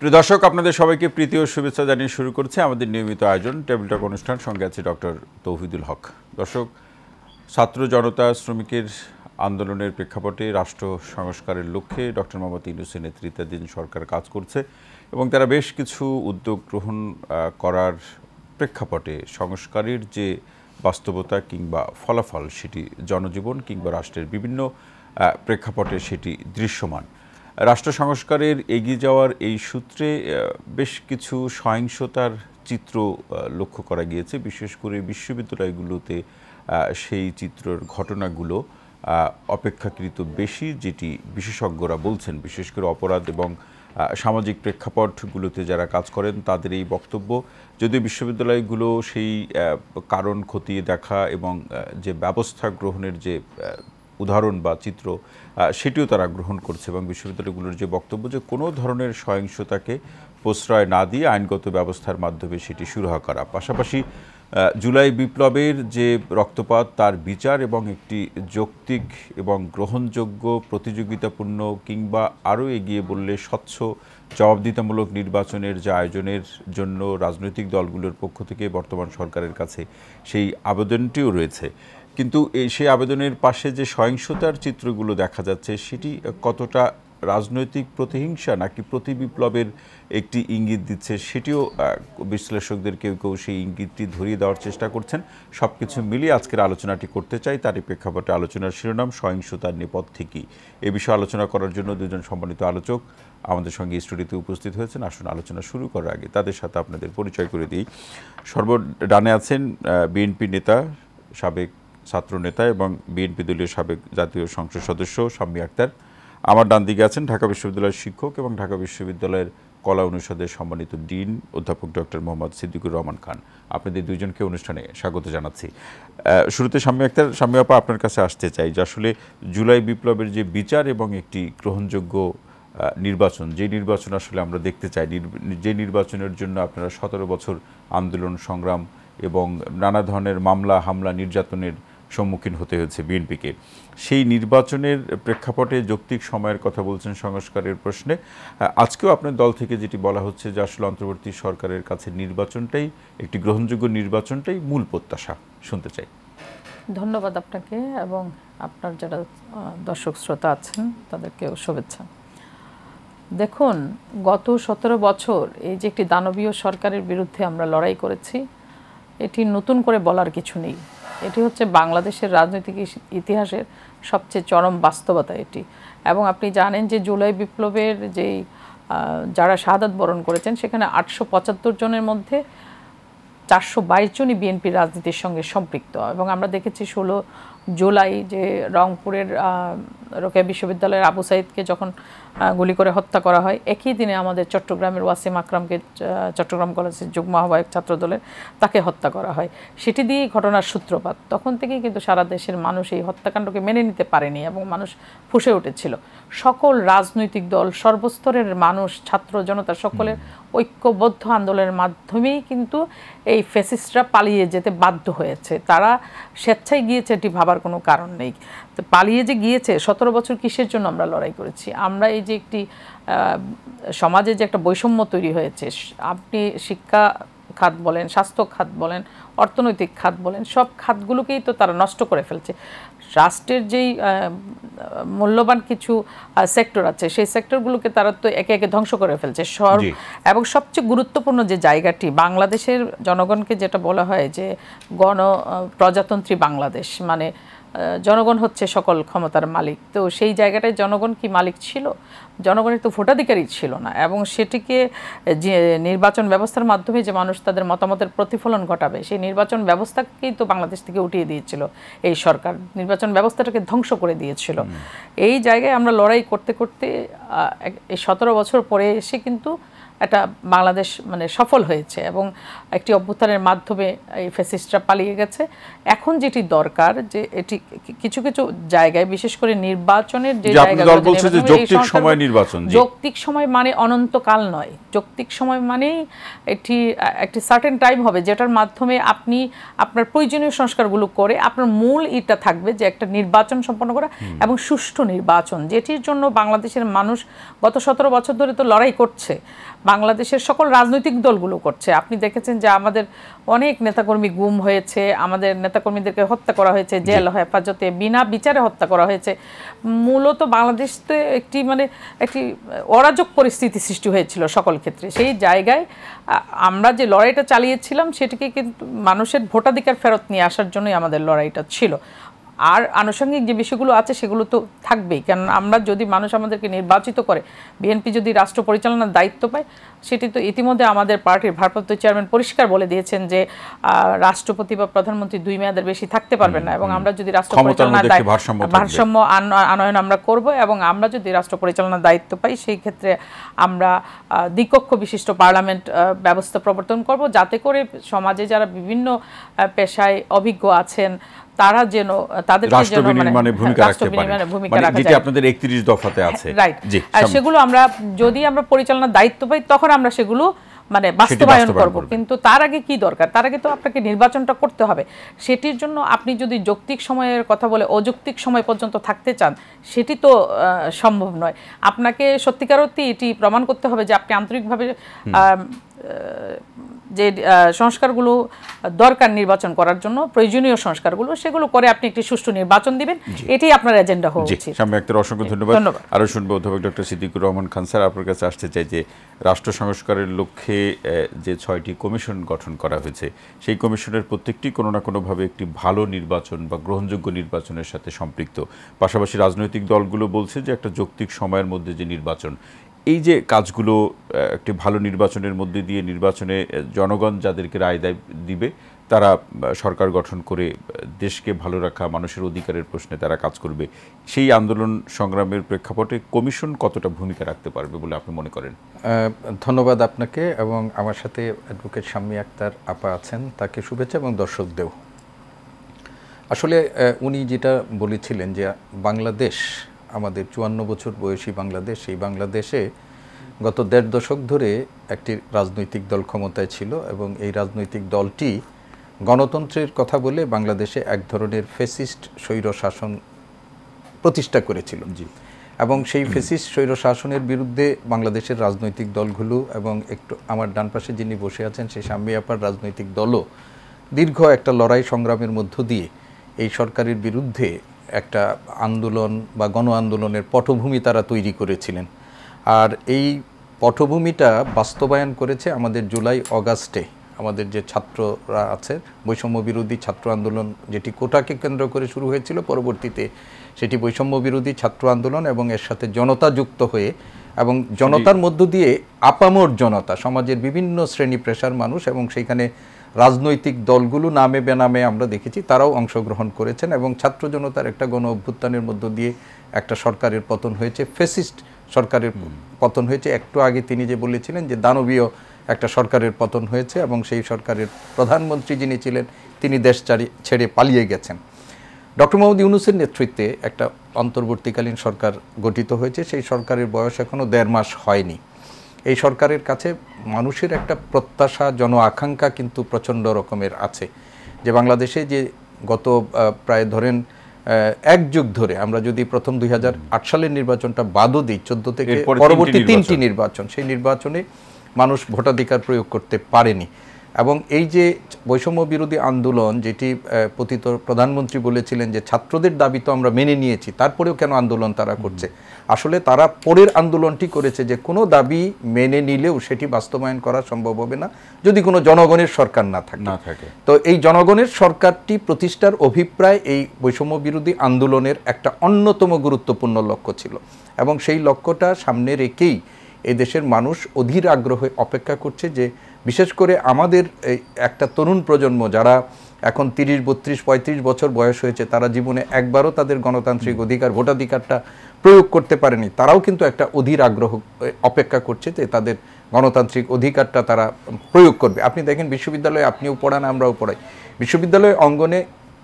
প্রিয় দর্শক আপনাদের সবাইকে প্রীতি ও শুভেচ্ছা জানিয়ে শুরু করছে আমাদের নিয়মিত আয়োজন টেবিল টক অনুষ্ঠান সঙ্গে আছে ডক্টর তৌহিদুল হক দর্শক ছাত্র জনতা শ্রমিকের আন্দোলনের প্রেক্ষাপটে রাষ্ট্র সংস্কারের লক্ষ্যে ডক্টর মোহাম্মদ ইউনুসের নেতৃত্বাধীন সরকার কাজ করছে এবং তারা বেশ কিছু উদ্যোগ গ্রহণ করার প্রেক্ষাপটে সংস্কারের যে বাস্তবতা কিংবা ফলাফল সেটি জনজীবন কিংবা রাষ্ট্রের বিভিন্ন প্রেক্ষাপটে সেটি দৃশ্যমান রাষ্ট্র সংস্কারের এগিয়ে যাওয়ার এই সূত্রে বেশ কিছু সহিংসতার চিত্র লক্ষ্য করা গিয়েছে বিশেষ করে বিশ্ববিদ্যালয়গুলোতে সেই চিত্রর ঘটনাগুলো অপেক্ষাকৃত বেশি যেটি বিশেষজ্ঞরা বলছেন বিশেষ করে অপরাধ এবং সামাজিক প্রেক্ষাপটগুলোতে যারা কাজ করেন তাদের এই বক্তব্য যদিও বিশ্ববিদ্যালয়গুলো সেই কারণ খতিয়ে দেখা এবং যে ব্যবস্থা গ্রহণের যে উদাহরণ বা চিত্র সেটিও তারা গ্রহণ করছে এবং বিশ্ববিদ্যালয়গুলোর যে বক্তব্য যে কোনো ধরনের সহিংসতাকে প্রশ্রয় না দিয়ে আইনগত ব্যবস্থার মাধ্যমে সেটি সুরাহা করা পাশাপাশি জুলাই বিপ্লবের যে রক্তপাত তার বিচার এবং একটি যৌক্তিক এবং গ্রহণযোগ্য প্রতিযোগিতাপূর্ণ কিংবা আরও এগিয়ে বললে স্বচ্ছ জবাবদিতামূলক নির্বাচনের যে আয়োজনের জন্য রাজনৈতিক দলগুলোর পক্ষ থেকে বর্তমান সরকারের কাছে সেই আবেদনটিও রয়েছে কিন্তু সেই আবেদনের পাশে যে সহিংসতার চিত্রগুলো দেখা যাচ্ছে সেটি কতটা রাজনৈতিক প্রতিহিংসা নাকি প্রতি বিপ্লবের একটি ইঙ্গিত দিচ্ছে সেটিও বিশ্লেষকদের কেউ কেউ সেই ইঙ্গিতটি ধরিয়ে দেওয়ার চেষ্টা করছেন সব কিছু মিলিয়ে আজকের আলোচনাটি করতে চাই তারই প্রেক্ষাপটে আলোচনার শিরোনাম সহিংসতার নেপথ্যে থেকেই এ বিষয়ে আলোচনা করার জন্য দুজন সম্মানিত আলোচক আমাদের সঙ্গে স্টুডিওতে উপস্থিত হয়েছেন আসুন আলোচনা শুরু করার আগে তাদের সাথে আপনাদের পরিচয় করে দিই সর্ব ডানে আছেন বিএনপি নেতা সাবেক ছাত্রনেতা এবং বিএনপি দলীয় সাবেক জাতীয় সংসদ সদস্য সাম্মী আক্তার আমার ডান দিকে আছেন ঢাকা বিশ্ববিদ্যালয়ের শিক্ষক এবং ঢাকা বিশ্ববিদ্যালয়ের কলা অনুষদের সম্মানিত ডিন অধ্যাপক ডক্টর মোহাম্মদ সিদ্দিকুর রহমান খান আপনাদের দুজনকে অনুষ্ঠানে স্বাগত জানাচ্ছি শুরুতে সাম্য আক্তার সাম্মী আপা আপনার কাছে আসতে চাই যে আসলে জুলাই বিপ্লবের যে বিচার এবং একটি গ্রহণযোগ্য নির্বাচন যে নির্বাচন আসলে আমরা দেখতে চাই যে নির্বাচনের জন্য আপনারা সতেরো বছর আন্দোলন সংগ্রাম এবং নানা ধরনের মামলা হামলা নির্যাতনের সম্মুখীন হতে হয়েছে বিএনপিকে সেই নির্বাচনের প্রেক্ষাপটে যৌক্তিক সময়ের কথা বলছেন সংস্কারের প্রশ্নে আজকেও আপনার দল থেকে যেটি বলা হচ্ছে যে আসলে অন্তর্বর্তী সরকারের কাছে নির্বাচনটাই একটি গ্রহণযোগ্য নির্বাচনটাই মূল প্রত্যাশা শুনতে চাই ধন্যবাদ আপনাকে এবং আপনার যারা দর্শক শ্রোতা আছেন তাদেরকেও শুভেচ্ছা দেখুন গত সতেরো বছর এই যে একটি দানবীয় সরকারের বিরুদ্ধে আমরা লড়াই করেছি এটি নতুন করে বলার কিছু নেই এটি হচ্ছে বাংলাদেশের রাজনৈতিক ইতিহাসের সবচেয়ে চরম বাস্তবতা এটি এবং আপনি জানেন যে জুলাই বিপ্লবের যেই যারা শাহাদ বরণ করেছেন সেখানে আটশো পঁচাত্তর জনের মধ্যে চারশো বাইশ জনই বিএনপির রাজনীতির সঙ্গে সম্পৃক্ত এবং আমরা দেখেছি ষোলো জুলাই যে রংপুরের রোকেয়া বিশ্ববিদ্যালয়ের আবু সাইদকে যখন গুলি করে হত্যা করা হয় একই দিনে আমাদের চট্টগ্রামের ওয়াসিম আকরামকে চট্টগ্রাম কলেজের যুগ্ম আহ্বায়ক ছাত্রদলের তাকে হত্যা করা হয় সেটি দিয়ে ঘটনার সূত্রপাত তখন থেকেই কিন্তু সারা দেশের মানুষ এই হত্যাকাণ্ডকে মেনে নিতে পারেনি এবং মানুষ ফুসে উঠেছিল সকল রাজনৈতিক দল সর্বস্তরের মানুষ ছাত্র জনতা সকলের ঐক্যবদ্ধ আন্দোলনের মাধ্যমেই কিন্তু এই ফেসিস্টরা পালিয়ে যেতে বাধ্য হয়েছে তারা স্বেচ্ছায় গিয়েছে এটি ভাবার কোনো কারণ নেই তো পালিয়ে যে গিয়েছে সতেরো বছর কিসের জন্য আমরা লড়াই করেছি আমরা এই যে একটি সমাজে যে একটা বৈষম্য তৈরি হয়েছে আপনি শিক্ষা খাত বলেন স্বাস্থ্য খাত বলেন অর্থনৈতিক খাত বলেন সব খাতগুলোকেই তো তারা নষ্ট করে ফেলছে রাষ্ট্রের যেই মূল্যবান কিছু সেক্টর আছে সেই সেক্টরগুলোকে তারা তো একে একে ধ্বংস করে ফেলছে সর এবং সবচেয়ে গুরুত্বপূর্ণ যে জায়গাটি বাংলাদেশের জনগণকে যেটা বলা হয় যে গণ প্রজাতন্ত্রী বাংলাদেশ মানে জনগণ হচ্ছে সকল ক্ষমতার মালিক তো সেই জায়গাটায় জনগণ কি মালিক ছিল জনগণের তো ভোটাধিকারই ছিল না এবং সেটিকে যে নির্বাচন ব্যবস্থার মাধ্যমে যে মানুষ তাদের মতামতের প্রতিফলন ঘটাবে সেই নির্বাচন ব্যবস্থাকেই তো বাংলাদেশ থেকে উঠিয়ে দিয়েছিল এই সরকার নির্বাচন ব্যবস্থাটাকে ধ্বংস করে দিয়েছিল এই জায়গায় আমরা লড়াই করতে করতে এই সতেরো বছর পরে এসে কিন্তু একটা বাংলাদেশ মানে সফল হয়েছে এবং একটি অভ্যুত্থানের মাধ্যমে এই ফেসিস্টরা পালিয়ে গেছে এখন যেটি দরকার যে এটি কিছু কিছু জায়গায় বিশেষ করে নির্বাচনের যে যৌক্তিক সময় নির্বাচন যৌক্তিক সময় মানে অনন্তকাল নয় যৌক্তিক সময় মানেই এটি একটি সার্টেন টাইম হবে যেটার মাধ্যমে আপনি আপনার প্রয়োজনীয় সংস্কারগুলো করে আপনার মূল ইটা থাকবে যে একটা নির্বাচন সম্পন্ন করা এবং সুষ্ঠু নির্বাচন যেটির জন্য বাংলাদেশের মানুষ গত সতেরো বছর ধরে তো লড়াই করছে বাংলাদেশের সকল রাজনৈতিক দলগুলো করছে আপনি দেখেছেন যে আমাদের অনেক নেতাকর্মী গুম হয়েছে আমাদের নেতাকর্মীদেরকে হত্যা করা হয়েছে জেল হেফাজতে বিনা বিচারে হত্যা করা হয়েছে মূলত বাংলাদেশ তো একটি মানে একটি অরাজক পরিস্থিতি সৃষ্টি হয়েছিল সকল ক্ষেত্রে সেই জায়গায় আমরা যে লড়াইটা চালিয়েছিলাম সেটিকে কিন্তু মানুষের ভোটাধিকার ফেরত নিয়ে আসার জন্যই আমাদের লড়াইটা ছিল আর আনুষঙ্গিক যে বিষয়গুলো আছে সেগুলো তো থাকবেই কারণ আমরা যদি মানুষ আমাদেরকে নির্বাচিত করে বিএনপি যদি রাষ্ট্র পরিচালনার দায়িত্ব পায় সেটি তো ইতিমধ্যে আমাদের পার্টির ভারপ্রাপ্ত চেয়ারম্যান পরিষ্কার বলে দিয়েছেন যে রাষ্ট্রপতি বা প্রধানমন্ত্রী দুই মেয়াদের বেশি থাকতে পারবেন না এবং আমরা যদি রাষ্ট্র পরিচালনার ভারসাম্য আনয়ন আমরা করব এবং আমরা যদি রাষ্ট্র পরিচালনার দায়িত্ব পাই সেই ক্ষেত্রে আমরা দ্বিকক্ষ বিশিষ্ট পার্লামেন্ট ব্যবস্থা প্রবর্তন করব যাতে করে সমাজে যারা বিভিন্ন পেশায় অভিজ্ঞ আছেন তারা যেন তাদের রাষ্ট্র মানে, ভূমিকা রাখতে পারে মানে আপনাদের 31 দফাতে আছে হ্যাঁ, রাইট সেগুলো আমরা যদি আমরা পরিচালনার দায়িত্ব পাই তখন আমরা সেগুলো মানে বাস্তবায়ন করব কিন্তু তার আগে কি দরকার তার আগে তো আপনাকে নির্বাচনটা করতে হবে সেটির জন্য আপনি যদি যৌক্তিক সময়ের কথা বলে অযৌক্তিক সময় পর্যন্ত থাকতে চান সেটি তো সম্ভব নয় আপনাকে সত্যিকারতি এটি প্রমাণ করতে হবে যে আপনি আন্তরিকভাবে যে সংস্কারগুলো দরকার নির্বাচন করার জন্য প্রয়োজনীয় সংস্কারগুলো সেগুলো করে আপনি একটি সুষ্ঠু নির্বাচন দিবেন এটাই আপনার এজেন্ডা হওয়া সামনে একটা অসংখ্য ধন্যবাদ আরও শুনবো অধ্যাপক ডক্টর সিদ্দিকুর রহমান খান স্যার আপনার কাছে আসতে চাই যে রাষ্ট্র সংস্কারের লক্ষ্যে যে ছয়টি কমিশন গঠন করা হয়েছে সেই কমিশনের প্রত্যেকটি কোনো না কোনোভাবে একটি ভালো নির্বাচন বা গ্রহণযোগ্য নির্বাচনের সাথে সম্পৃক্ত পাশাপাশি রাজনৈতিক দলগুলো বলছে যে একটা যৌক্তিক সময়ের মধ্যে যে নির্বাচন এই যে কাজগুলো একটি ভালো নির্বাচনের মধ্যে দিয়ে নির্বাচনে জনগণ যাদেরকে রায় দেয় দিবে তারা সরকার গঠন করে দেশকে ভালো রাখা মানুষের অধিকারের প্রশ্নে তারা কাজ করবে সেই আন্দোলন সংগ্রামের প্রেক্ষাপটে কমিশন কতটা ভূমিকা রাখতে পারবে বলে আপনি মনে করেন ধন্যবাদ আপনাকে এবং আমার সাথে অ্যাডভোকেট শাম্মী আক্তার আপা আছেন তাকে শুভেচ্ছা এবং দর্শকদেরও আসলে উনি যেটা বলেছিলেন যে বাংলাদেশ আমাদের চুয়ান্ন বছর বয়সী বাংলাদেশ সেই বাংলাদেশে গত দেড় দশক ধরে একটি রাজনৈতিক দল ক্ষমতায় ছিল এবং এই রাজনৈতিক দলটি গণতন্ত্রের কথা বলে বাংলাদেশে এক ধরনের ফেসিস্ট স্বৈর শাসন প্রতিষ্ঠা করেছিল জি এবং সেই ফেসিস্ট স্বৈর শাসনের বিরুদ্ধে বাংলাদেশের রাজনৈতিক দলগুলো এবং একটু আমার ডান পাশে যিনি বসে আছেন সেই স্বামী আপার রাজনৈতিক দলও দীর্ঘ একটা লড়াই সংগ্রামের মধ্য দিয়ে এই সরকারের বিরুদ্ধে একটা আন্দোলন বা গণ আন্দোলনের পটভূমি তারা তৈরি করেছিলেন আর এই পটভূমিটা বাস্তবায়ন করেছে আমাদের জুলাই অগাস্টে আমাদের যে ছাত্ররা আছে বৈষম্য বিরোধী ছাত্র আন্দোলন যেটি কোটাকে কেন্দ্র করে শুরু হয়েছিল পরবর্তীতে সেটি বৈষম্য বিরোধী ছাত্র আন্দোলন এবং এর সাথে জনতা যুক্ত হয়ে এবং জনতার মধ্য দিয়ে আপামর জনতা সমাজের বিভিন্ন শ্রেণী প্রেশার মানুষ এবং সেইখানে রাজনৈতিক দলগুলো নামে বেনামে আমরা দেখেছি তারাও অংশগ্রহণ করেছেন এবং ছাত্র জনতার একটা গণ অভ্যুত্থানের মধ্য দিয়ে একটা সরকারের পতন হয়েছে ফেসিস্ট সরকারের পতন হয়েছে একটু আগে তিনি যে বলেছিলেন যে দানবীয় একটা সরকারের পতন হয়েছে এবং সেই সরকারের প্রধানমন্ত্রী যিনি ছিলেন তিনি দেশ ছেড়ে পালিয়ে গেছেন ডক্টর মোহাম্মদ ইউনুসের নেতৃত্বে একটা অন্তর্বর্তীকালীন সরকার গঠিত হয়েছে সেই সরকারের বয়স এখনও দেড় মাস হয়নি এই সরকারের কাছে মানুষের একটা প্রত্যাশা জন আকাঙ্ক্ষা কিন্তু প্রচণ্ড রকমের আছে যে বাংলাদেশে যে গত প্রায় ধরেন এক যুগ ধরে আমরা যদি প্রথম দুই সালের নির্বাচনটা বাদও দিই চোদ্দ থেকে পরবর্তী তিনটি নির্বাচন সেই নির্বাচনে মানুষ ভোটাধিকার প্রয়োগ করতে পারেনি এবং এই যে বৈষম্য বিরোধী আন্দোলন যেটি পতিত প্রধানমন্ত্রী বলেছিলেন যে ছাত্রদের দাবি তো আমরা মেনে নিয়েছি তারপরেও কেন আন্দোলন তারা করছে আসলে তারা পরের আন্দোলনটি করেছে যে কোনো দাবি মেনে নিলেও সেটি বাস্তবায়ন করা সম্ভব হবে না যদি কোনো জনগণের সরকার না থাকে না থাকে তো এই জনগণের সরকারটি প্রতিষ্ঠার অভিপ্রায় এই বৈষম্য বিরোধী আন্দোলনের একটা অন্যতম গুরুত্বপূর্ণ লক্ষ্য ছিল এবং সেই লক্ষ্যটা সামনে রেখেই দেশের মানুষ অধীর আগ্রহে অপেক্ষা করছে যে বিশেষ করে আমাদের একটা তরুণ প্রজন্ম যারা এখন তিরিশ বত্রিশ পঁয়ত্রিশ বছর বয়স হয়েছে তারা জীবনে একবারও তাদের গণতান্ত্রিক অধিকার ভোটাধিকারটা প্রয়োগ করতে পারেনি তারাও কিন্তু একটা অধীর আগ্রহ অপেক্ষা করছে যে তাদের গণতান্ত্রিক অধিকারটা তারা প্রয়োগ করবে আপনি দেখেন বিশ্ববিদ্যালয়ে আপনিও পড়ান আমরাও পড়াই বিশ্ববিদ্যালয়ে অঙ্গনে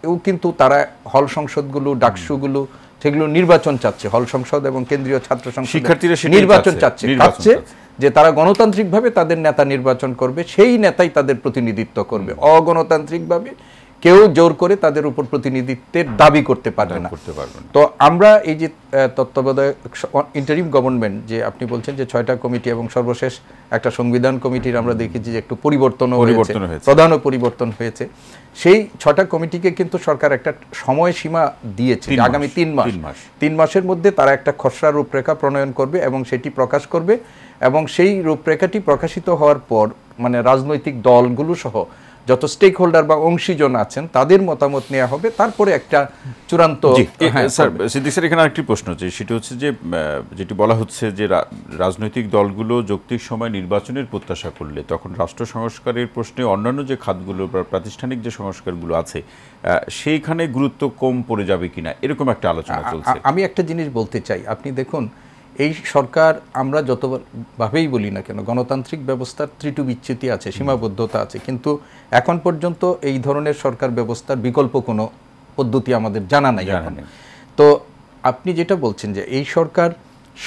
এও কিন্তু তারা হল সংসদগুলো ডাকসুগুলো সেগুলো নির্বাচন চাচ্ছে হল সংসদ এবং কেন্দ্রীয় ছাত্র সংসদ শিক্ষার্থীরা নির্বাচন চাচ্ছে চাচ্ছে যে তারা গণতান্ত্রিকভাবে তাদের নেতা নির্বাচন করবে সেই নেতাই তাদের প্রতিনিধিত্ব করবে অগণতান্ত্রিকভাবে কেউ জোর করে তাদের উপর প্রতিনিধিত্বের দাবি করতে পারবে না করতে পারবে তো আমরা এই যে তত্ত্বাবধায়ক ইন্টারিম গভর্নমেন্ট যে আপনি বলছেন যে ছয়টা কমিটি এবং সর্বশেষ একটা সংবিধান কমিটির আমরা দেখেছি যে একটু পরিবর্তন হয়েছে প্রধানও পরিবর্তন হয়েছে সেই ছটা কমিটিকে কিন্তু সরকার একটা সময়সীমা দিয়েছে আগামী তিন মাস তিন মাসের মধ্যে তারা একটা খসড়া রূপরেখা প্রণয়ন করবে এবং সেটি প্রকাশ করবে এবং সেই রূপরেখাটি প্রকাশিত হওয়ার পর মানে রাজনৈতিক দলগুলো সহ যত স্টেক হোল্ডার বা অংশীজন আছেন তাদের মতামত নেওয়া হবে তারপরে একটা চূড়ান্ত হ্যাঁ, হ্যাঁ, স্যার সিদ্দিক স্যার এখানে আরেকটি প্রশ্ন আছে সেটি হচ্ছে যে যেটি বলা হচ্ছে যে রাজনৈতিক দলগুলো যৌক্তিক সময় নির্বাচনের প্রত্যাশা করলে তখন রাষ্ট্র সংস্কারের প্রশ্নে অন্যান্য যে খাতগুলো বা প্রাতিষ্ঠানিক যে সংস্কারগুলো আছে সেইখানে গুরুত্ব কম পড়ে যাবে কিনা এরকম একটা আলোচনা চলছে আমি একটা জিনিস বলতে চাই আপনি দেখুন এই সরকার আমরা যতভাবেই বলি না কেন গণতান্ত্রিক ব্যবস্থার ত্রিটু বিচ্ছিতি আছে সীমাবদ্ধতা আছে কিন্তু এখন পর্যন্ত এই ধরনের সরকার ব্যবস্থার বিকল্প কোনো পদ্ধতি আমাদের জানা নাই তো আপনি যেটা বলছেন যে এই সরকার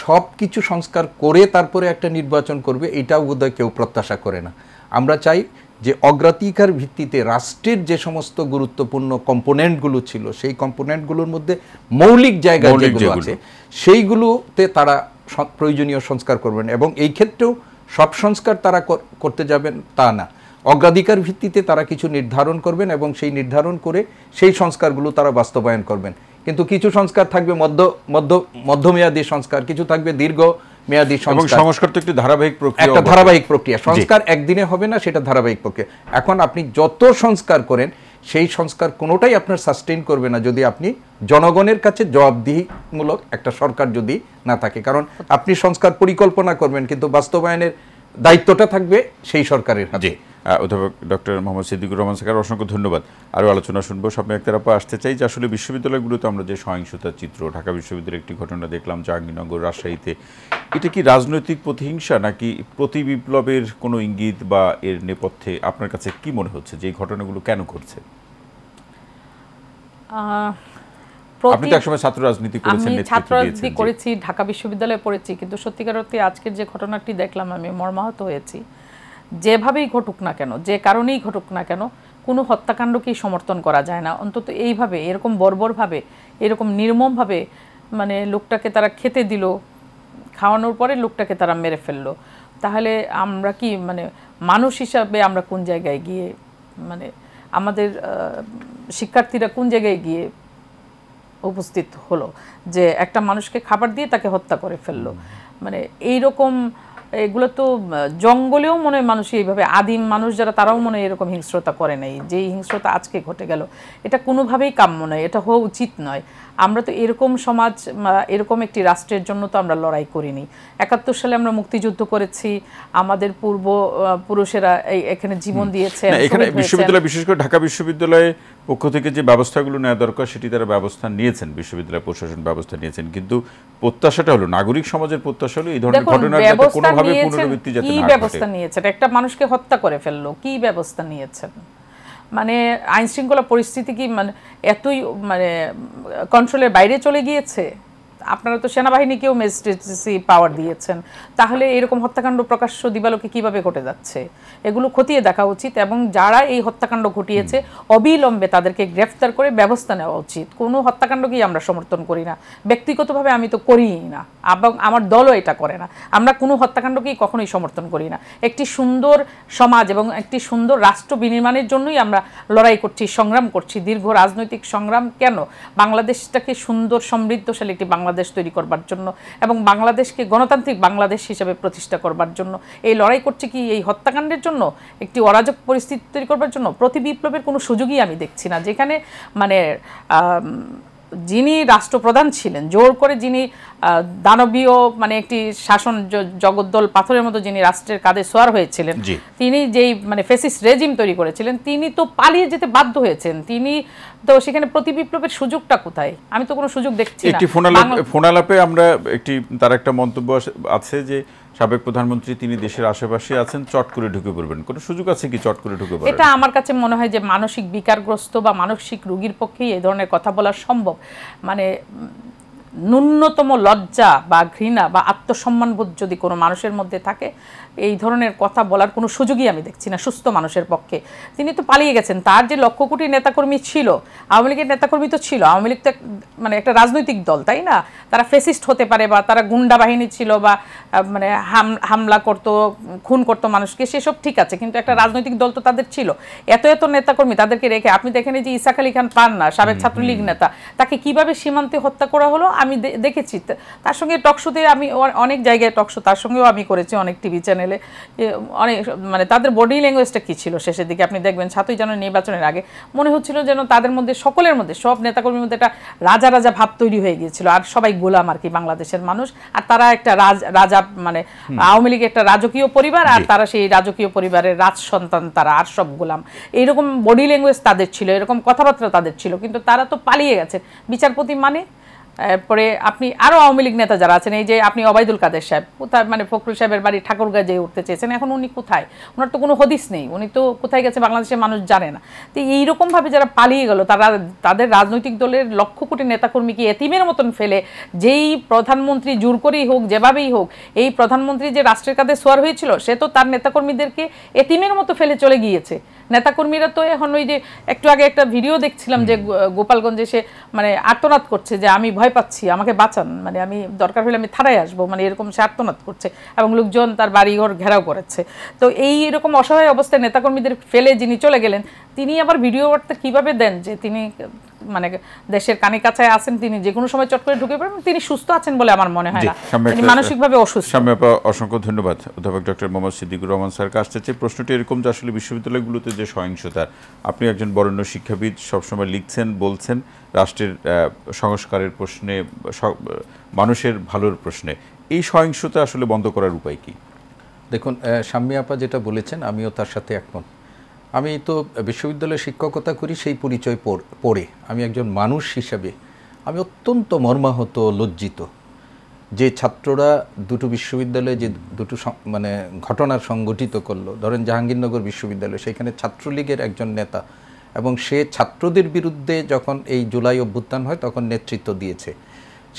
সব কিছু সংস্কার করে তারপরে একটা নির্বাচন করবে এটাও বোধহয় কেউ প্রত্যাশা করে না আমরা চাই যে অগ্রাধিকার ভিত্তিতে রাষ্ট্রের যে সমস্ত গুরুত্বপূর্ণ কম্পোনেন্টগুলো ছিল সেই কম্পোনেন্টগুলোর মধ্যে মৌলিক জায়গা যেগুলো আছে সেইগুলোতে তারা প্রয়োজনীয় সংস্কার করবেন এবং এই ক্ষেত্রেও সব সংস্কার তারা করতে যাবেন তা না অগ্রাধিকার ভিত্তিতে তারা কিছু নির্ধারণ করবেন এবং সেই নির্ধারণ করে সেই সংস্কারগুলো তারা বাস্তবায়ন করবেন কিন্তু কিছু সংস্কার থাকবে মধ্য মধ্য মধ্যমেয়াদী সংস্কার কিছু থাকবে দীর্ঘ মেয়াদি সংস্কার সংস্কার তো একটি ধারাবাহিক প্রক্রিয়া একটা ধারাবাহিক প্রক্রিয়া সংস্কার একদিনে হবে না সেটা ধারাবাহিক প্রক্রিয়া এখন আপনি যত সংস্কার করেন সেই সংস্কার কোনোটাই আপনার সাস্টেইন করবে না যদি আপনি জনগণের কাছে জবাবদিহিমূলক একটা সরকার যদি না থাকে কারণ আপনি সংস্কার পরিকল্পনা করবেন কিন্তু বাস্তবায়নের দায়িত্বটা থাকবে সেই সরকারের হাতে অধ্যাপক ডক্টর মোহাম্মদ সিদ্দিকুর রহমান সাকার অসংখ্য ধন্যবাদ আরও আলোচনা শুনবো স্বপ্ন একটা আপা আসতে চাই যে আসলে বিশ্ববিদ্যালয়গুলোতে আমরা যে সহিংসতার চিত্র ঢাকা বিশ্ববিদ্যালয়ের একটি ঘটনা দেখলাম জাহাঙ্গীরনগর রাজশাহীতে এটা কি রাজনৈতিক প্রতিহিংসা নাকি প্রতি বিপ্লবের কোনো ইঙ্গিত বা এর নেপথ্যে আপনার কাছে কি মনে হচ্ছে যে এই ঘটনাগুলো কেন ঘটছে আপনি করেছি ঢাকা বিশ্ববিদ্যালয়ে পড়েছি কিন্তু সত্যিকার অর্থে আজকের যে ঘটনাটি দেখলাম আমি মর্মাহত হয়েছি যেভাবেই ঘটুক না কেন যে কারণেই ঘটুক না কেন কোনো হত্যাকাণ্ডকেই সমর্থন করা যায় না অন্তত এইভাবে এরকম বর্বরভাবে এরকম নির্মমভাবে মানে লোকটাকে তারা খেতে দিল খাওয়ানোর পরে লোকটাকে তারা মেরে ফেললো তাহলে আমরা কি মানে মানুষ হিসাবে আমরা কোন জায়গায় গিয়ে মানে আমাদের শিক্ষার্থীরা কোন জায়গায় গিয়ে উপস্থিত হলো যে একটা মানুষকে খাবার দিয়ে তাকে হত্যা করে ফেললো মানে এই রকম এগুলো তো জঙ্গলেও মনে হয় মানুষ এইভাবে আদিম মানুষ যারা তারাও মনে হয় এরকম হিংস্রতা করে নাই যে হিংস্রতা আজকে ঘটে গেল এটা কোনোভাবেই কাম্য নয় এটা হওয়া উচিত নয় আমরা তো এরকম সমাজ এরকম একটি রাষ্ট্রের জন্য তো আমরা লড়াই করিনি একাত্তর সালে আমরা মুক্তিযুদ্ধ করেছি আমাদের পূর্ব পুরুষেরা এই এখানে জীবন দিয়েছে এখানে বিশ্ববিদ্যালয় বিশেষ করে ঢাকা বিশ্ববিদ্যালয়ে পক্ষ থেকে যে ব্যবস্থাগুলো নেওয়া দরকার সেটি তারা ব্যবস্থা নিয়েছেন বিশ্ববিদ্যালয় প্রশাসন ব্যবস্থা নিয়েছেন কিন্তু প্রত্যাশাটা হলো নাগরিক সমাজের প্রত্যাশা হলো এই ধরনের ঘটনার কিভাবে কি ব্যবস্থা নিয়েছেন একটা মানুষকে হত্যা করে ফেললো কি ব্যবস্থা নিয়েছেন মানে আইন শৃঙ্খলা পরিস্থিতি কি মানে এতই মানে কন্ট্রোলের বাইরে চলে গিয়েছে আপনারা তো সেনাবাহিনীকেও ম্যাজিস্ট্রেসি পাওয়ার দিয়েছেন তাহলে এরকম হত্যাকাণ্ড প্রকাশ্য দিবালোকে কিভাবে ঘটে যাচ্ছে এগুলো খতিয়ে দেখা উচিত এবং যারা এই হত্যাকাণ্ড ঘটিয়েছে অবিলম্বে তাদেরকে গ্রেফতার করে ব্যবস্থা নেওয়া উচিত কোনো হত্যাকাণ্ডকেই আমরা সমর্থন করি না ব্যক্তিগতভাবে আমি তো করিই না এবং আমার দলও এটা করে না আমরা কোনো হত্যাকাণ্ডকেই কখনোই সমর্থন করি না একটি সুন্দর সমাজ এবং একটি সুন্দর রাষ্ট্র বিনির্মাণের জন্যই আমরা লড়াই করছি সংগ্রাম করছি দীর্ঘ রাজনৈতিক সংগ্রাম কেন বাংলাদেশটাকে সুন্দর সমৃদ্ধশালী একটি বাংলাদেশ বাংলাদেশ তৈরি করবার জন্য এবং বাংলাদেশকে গণতান্ত্রিক বাংলাদেশ হিসেবে প্রতিষ্ঠা করবার জন্য এই লড়াই করছে কি এই হত্যাকাণ্ডের জন্য একটি অরাজক পরিস্থিতি তৈরি করবার জন্য প্রতি বিপ্লবের কোনো সুযোগই আমি দেখছি না যেখানে মানে যিনি রাষ্ট্রপ্রধান ছিলেন জোর করে যিনি দানবীয় মানে একটি শাসন জগদ্দল পাথরের মতো যিনি রাষ্ট্রের কাঁধে সোয়ার হয়েছিলেন তিনি যেই মানে ফেসিস রেজিম তৈরি করেছিলেন তিনি তো পালিয়ে যেতে বাধ্য হয়েছেন তিনি তো সেখানে প্রতি বিপ্লবের সুযোগটা কোথায় আমি তো কোনো সুযোগ দেখছি একটি ফোনালাপে আমরা একটি তার একটা মন্তব্য আছে যে সাবেক প্রধানমন্ত্রী তিনি দেশের আশেপাশে আছেন চট করে ঢুকে পড়বেন কোনো সুযোগ আছে কি চট করে ঢুকে পড়বেন এটা আমার কাছে মনে হয় যে মানসিক বিকারগ্রস্ত বা মানসিক রোগীর পক্ষেই এই ধরনের কথা বলা সম্ভব মানে ন্যূনতম লজ্জা বা ঘৃণা বা আত্মসম্মানবোধ যদি কোনো মানুষের মধ্যে থাকে এই ধরনের কথা বলার কোনো সুযোগই আমি দেখছি না সুস্থ মানুষের পক্ষে তিনি তো পালিয়ে গেছেন তার যে লক্ষ কোটি নেতাকর্মী ছিল আওয়ামী লীগের নেতাকর্মী তো ছিল আওয়ামী লীগ তো মানে একটা রাজনৈতিক দল তাই না তারা ফেসিস্ট হতে পারে বা তারা গুন্ডা বাহিনী ছিল বা মানে হাম হামলা করতো খুন করতো মানুষকে সেসব ঠিক আছে কিন্তু একটা রাজনৈতিক দল তো তাদের ছিল এত এত নেতাকর্মী তাদেরকে রেখে আপনি দেখেন যে ইসাক আলী খান পান না সাবেক ছাত্রলীগ নেতা তাকে কিভাবে সীমান্তে হত্যা করা হলো আমি দেখেছি তার সঙ্গে টকশোতে আমি অনেক জায়গায় টকশো তার সঙ্গেও আমি করেছি অনেক টিভি চ্যানেল চ্যানেলে অনেক মানে তাদের বডি ল্যাঙ্গুয়েজটা কী ছিল শেষের দিকে আপনি দেখবেন সাতই জানুয়ারি নির্বাচনের আগে মনে হচ্ছিল যেন তাদের মধ্যে সকলের মধ্যে সব নেতাকর্মীর মধ্যে একটা রাজা রাজা ভাব তৈরি হয়ে গিয়েছিল আর সবাই গোলাম আর কি বাংলাদেশের মানুষ আর তারা একটা রাজ রাজা মানে আওয়ামী লীগের একটা রাজকীয় পরিবার আর তারা সেই রাজকীয় পরিবারের রাজ সন্তান তারা আর সব গোলাম এইরকম বডি ল্যাঙ্গুয়েজ তাদের ছিল এরকম কথাবার্তা তাদের ছিল কিন্তু তারা তো পালিয়ে গেছে বিচারপতি মানে তারপরে আপনি আরও আওয়ামী লীগ নেতা যারা আছেন এই যে আপনি অবায়দুল কাদের সাহেব কোথায় মানে ফখরুল সাহেবের বাড়ি ঠাকুরগাঁ যেয়ে উঠতে চেয়েছেন এখন উনি কোথায় ওনার তো কোনো হদিস নেই উনি তো কোথায় গেছে বাংলাদেশের মানুষ জানে না তো এইরকমভাবে যারা পালিয়ে গেল তারা তাদের রাজনৈতিক দলের লক্ষ কোটি নেতাকর্মীকে এতিমের মতন ফেলে যেই প্রধানমন্ত্রী জোর করেই হোক যেভাবেই হোক এই প্রধানমন্ত্রী যে রাষ্ট্রের কাঁধে সোয়ার হয়েছিল সে তো তার নেতাকর্মীদেরকে এতিমের মতো ফেলে চলে গিয়েছে নেতাকর্মীরা তো এখন ওই যে একটু আগে একটা ভিডিও দেখছিলাম যে গোপালগঞ্জে সে মানে আর্তনাদ করছে যে আমি ভয় ভয় পাচ্ছি আমাকে বাঁচান মানে আমি দরকার হলে আমি থানায় আসবো মানে এরকম সে আত্মনাদ করছে এবং লোকজন তার বাড়িঘর ঘেরাও করেছে তো এই এরকম অসহায় অবস্থায় নেতাকর্মীদের ফেলে যিনি চলে গেলেন তিনি আবার ভিডিও বার্তা কীভাবে দেন যে তিনি মানে দেশের কানে কাছায় আছেন তিনি যে কোনো সময় চট করে ঢুকে পড়েন তিনি সুস্থ আছেন বলে আমার মনে হয় না তিনি মানসিকভাবে অসুস্থ সাম্যাপা অসংখ্য ধন্যবাদ অধ্যাপক ডক্টর মোহাম্মদ সিদ্দিকুর রহমান স্যার আসতে চাই প্রশ্নটি এরকম যে আসলে বিশ্ববিদ্যালয়গুলোতে যে সহিংসতা আপনি একজন বরেণ্য শিক্ষাবিদ সবসময় লিখছেন বলছেন রাষ্ট্রের সংস্কারের প্রশ্নে মানুষের ভালোর প্রশ্নে এই সহিংসতা আসলে বন্ধ করার উপায় কি দেখুন শাম্মী যেটা বলেছেন আমিও তার সাথে একমত আমি তো বিশ্ববিদ্যালয়ে শিক্ষকতা করি সেই পরিচয় পড়ে আমি একজন মানুষ হিসাবে আমি অত্যন্ত মর্মাহত লজ্জিত যে ছাত্ররা দুটো বিশ্ববিদ্যালয়ে যে দুটো মানে ঘটনার সংগঠিত করলো ধরেন জাহাঙ্গীরনগর বিশ্ববিদ্যালয় সেখানে ছাত্রলীগের একজন নেতা এবং সে ছাত্রদের বিরুদ্ধে যখন এই জুলাই অভ্যুত্থান হয় তখন নেতৃত্ব দিয়েছে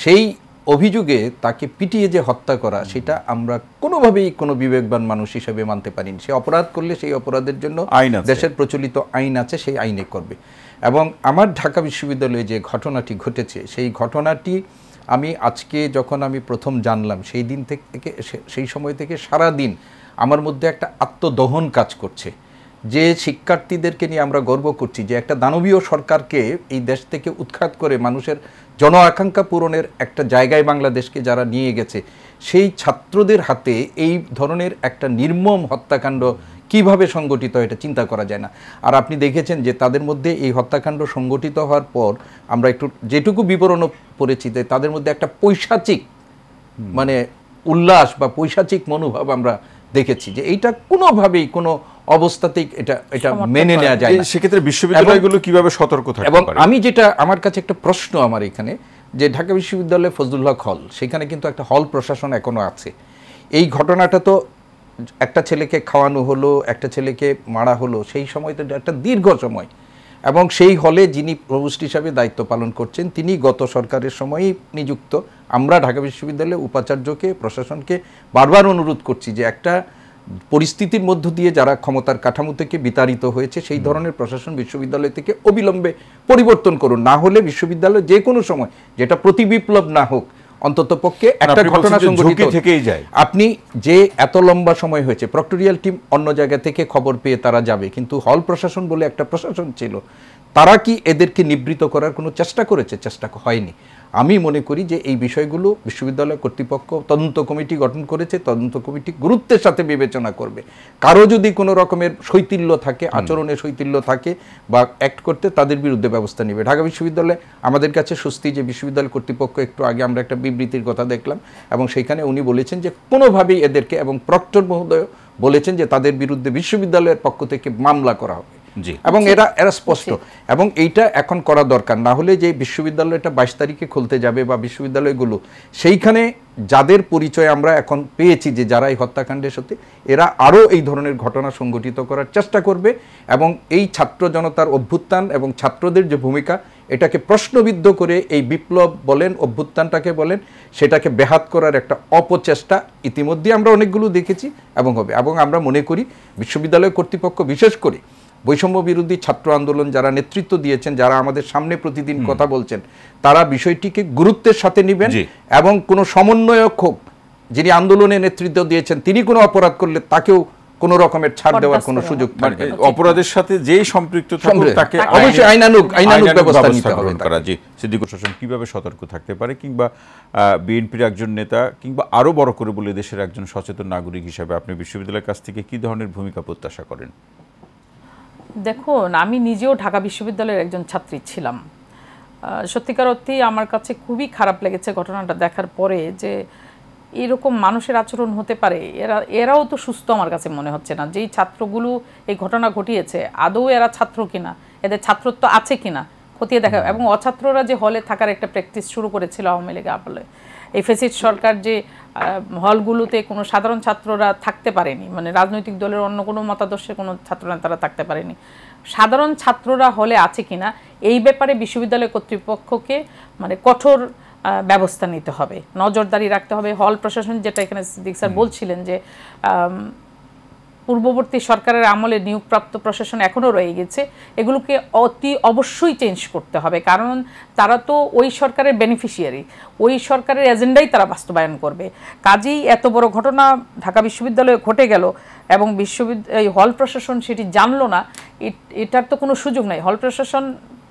সেই অভিযোগে তাকে পিটিয়ে যে হত্যা করা সেটা আমরা কোনোভাবেই কোনো বিবেকবান মানুষ হিসেবে মানতে পারি সে অপরাধ করলে সেই অপরাধের জন্য আইন দেশের প্রচলিত আইন আছে সেই আইনে করবে এবং আমার ঢাকা বিশ্ববিদ্যালয়ে যে ঘটনাটি ঘটেছে সেই ঘটনাটি আমি আজকে যখন আমি প্রথম জানলাম সেই দিন থেকে সেই সময় থেকে সারা দিন আমার মধ্যে একটা আত্মদহন কাজ করছে যে শিক্ষার্থীদেরকে নিয়ে আমরা গর্ব করছি যে একটা দানবীয় সরকারকে এই দেশ থেকে উৎখাত করে মানুষের জন আকাঙ্ক্ষা পূরণের একটা জায়গায় বাংলাদেশকে যারা নিয়ে গেছে সেই ছাত্রদের হাতে এই ধরনের একটা নির্মম হত্যাকাণ্ড কিভাবে সংগঠিত এটা চিন্তা করা যায় না আর আপনি দেখেছেন যে তাদের মধ্যে এই হত্যাকাণ্ড সংগঠিত হওয়ার পর আমরা একটু যেটুকু বিবরণও পড়েছি যে তাদের মধ্যে একটা পৈশাচিক মানে উল্লাস বা পৈশাচিক মনোভাব আমরা দেখেছি যে এইটা কোনোভাবেই কোনো অবস্থাতেই এটা এটা মেনে নেওয়া যায় সেক্ষেত্রে বিশ্ববিদ্যালয়গুলো কিভাবে সতর্ক থাকে এবং আমি যেটা আমার কাছে একটা প্রশ্ন আমার এখানে যে ঢাকা বিশ্ববিদ্যালয়ে ফজলুল্লাহ হল সেখানে কিন্তু একটা হল প্রশাসন এখনও আছে এই ঘটনাটা তো একটা ছেলেকে খাওয়ানো হলো একটা ছেলেকে মারা হলো সেই সময় তো একটা দীর্ঘ সময় এবং সেই হলে যিনি প্রভুষ্ট হিসাবে দায়িত্ব পালন করছেন তিনি গত সরকারের সময়ই নিযুক্ত আমরা ঢাকা বিশ্ববিদ্যালয়ে উপাচার্যকে প্রশাসনকে বারবার অনুরোধ করছি যে একটা পরিস্থিতির মধ্য দিয়ে যারা ক্ষমতার কাঠামো থেকে বিতাড়িত হয়েছে সেই ধরনের প্রশাসন বিশ্ববিদ্যালয় থেকে অবিলম্বে পরিবর্তন করুন না হলে বিশ্ববিদ্যালয় যে কোনো সময় যেটা প্রতি বিপ্লব না হোক অন্তত পক্ষে মানে একটা ঘটনা সংঘটিত থেকেই যায় আপনি যে এত লম্বা সময় হয়েছে প্রক্টোরিয়াল টিম অন্য জায়গা থেকে খবর পেয়ে তারা যাবে কিন্তু হল প্রশাসন বলে একটা প্রশাসন ছিল তারা কি এদেরকে নিবৃত করার কোনো চেষ্টা করেছে চেষ্টা হয়নি আমি মনে করি যে এই বিষয়গুলো বিশ্ববিদ্যালয় কর্তৃপক্ষ তদন্ত কমিটি গঠন করেছে তদন্ত কমিটি গুরুত্বের সাথে বিবেচনা করবে কারো যদি কোনো রকমের শৈতিল্য থাকে আচরণে শৈতিল্য থাকে বা অ্যাক্ট করতে তাদের বিরুদ্ধে ব্যবস্থা নেবে ঢাকা বিশ্ববিদ্যালয়ে আমাদের কাছে স্বস্তি যে বিশ্ববিদ্যালয় কর্তৃপক্ষ একটু আগে আমরা একটা বিবৃতির কথা দেখলাম এবং সেইখানে উনি বলেছেন যে কোনোভাবেই এদেরকে এবং প্রক্টর মহোদয় বলেছেন যে তাদের বিরুদ্ধে বিশ্ববিদ্যালয়ের পক্ষ থেকে মামলা করা হবে এবং এটা এরা স্পষ্ট এবং এইটা এখন করা দরকার না হলে যে বিশ্ববিদ্যালয়টা বাইশ তারিখে খুলতে যাবে বা বিশ্ববিদ্যালয়গুলো সেইখানে যাদের পরিচয় আমরা এখন পেয়েছি যে যারা এই হত্যাকাণ্ডের সাথে এরা আরও এই ধরনের ঘটনা সংগঠিত করার চেষ্টা করবে এবং এই ছাত্র জনতার অভ্যুত্থান এবং ছাত্রদের যে ভূমিকা এটাকে প্রশ্নবিদ্ধ করে এই বিপ্লব বলেন অভ্যুত্থানটাকে বলেন সেটাকে ব্যাহাত করার একটা অপচেষ্টা ইতিমধ্যে আমরা অনেকগুলো দেখেছি এবং হবে এবং আমরা মনে করি বিশ্ববিদ্যালয় কর্তৃপক্ষ বিশেষ করে বৈষম্য বিরোধী ছাত্র আন্দোলন যারা নেতৃত্ব দিয়েছেন যারা আমাদের সামনে প্রতিদিন কথা বলছেন তারা বিষয়টিকে গুরুত্বের সাথে নেবেন এবং কোনো সমন্বয়ক হোক যিনি আন্দোলনে নেতৃত্ব দিয়েছেন তিনি কোনো অপরাধ করলে তাকেও কোন রকমের ছাড় দেওয়ার কোনো সুযোগ থাকবে মানে অপরাধের সাথে যেই সম্পৃক্ত থাকবে তাকে অবশ্যই আইনানুগ আইনানুগ ব্যবস্থা নিতে হবে করা জি সিদ্দিক প্রশাসন কিভাবে সতর্ক থাকতে পারে কিংবা বিএনপির একজন নেতা কিংবা আরো বড় করে বলে দেশের একজন সচেতন নাগরিক হিসেবে আপনি বিশ্ববিদ্যালয়ের কাছ থেকে কি ধরনের ভূমিকা প্রত্যাশা করেন দেখুন আমি নিজেও ঢাকা বিশ্ববিদ্যালয়ের একজন ছাত্রী ছিলাম সত্যিকার অর্থে আমার কাছে খুবই খারাপ লেগেছে ঘটনাটা দেখার পরে যে এরকম মানুষের আচরণ হতে পারে এরা এরাও তো সুস্থ আমার কাছে মনে হচ্ছে না যেই ছাত্রগুলো এই ঘটনা ঘটিয়েছে আদৌ এরা ছাত্র কিনা এদের ছাত্রত্ব আছে কিনা খতিয়ে দেখা এবং অছাত্ররা যে হলে থাকার একটা প্র্যাকটিস শুরু করেছিল আওয়ামী লীগ আপলে এফএসএস সরকার যে হলগুলোতে কোনো সাধারণ ছাত্ররা থাকতে পারেনি মানে রাজনৈতিক দলের অন্য কোনো মতাদর্শের কোনো ছাত্ররা তারা থাকতে পারেনি সাধারণ ছাত্ররা হলে আছে কিনা এই ব্যাপারে বিশ্ববিদ্যালয় কর্তৃপক্ষকে মানে কঠোর ব্যবস্থা নিতে হবে নজরদারি রাখতে হবে হল প্রশাসন যেটা এখানে সিদ্দিক স্যার বলছিলেন যে পূর্ববর্তী সরকারের আমলে নিয়োগপ্রাপ্ত প্রশাসন এখনও রয়ে গেছে এগুলোকে অতি অবশ্যই চেঞ্জ করতে হবে কারণ তারা তো ওই সরকারের বেনিফিশিয়ারি ওই সরকারের এজেন্ডাই তারা বাস্তবায়ন করবে কাজেই এত বড় ঘটনা ঢাকা বিশ্ববিদ্যালয়ে ঘটে গেল এবং বিশ্ববিদ্যালয় হল প্রশাসন সেটি জানলো না এটার তো কোনো সুযোগ নাই হল প্রশাসন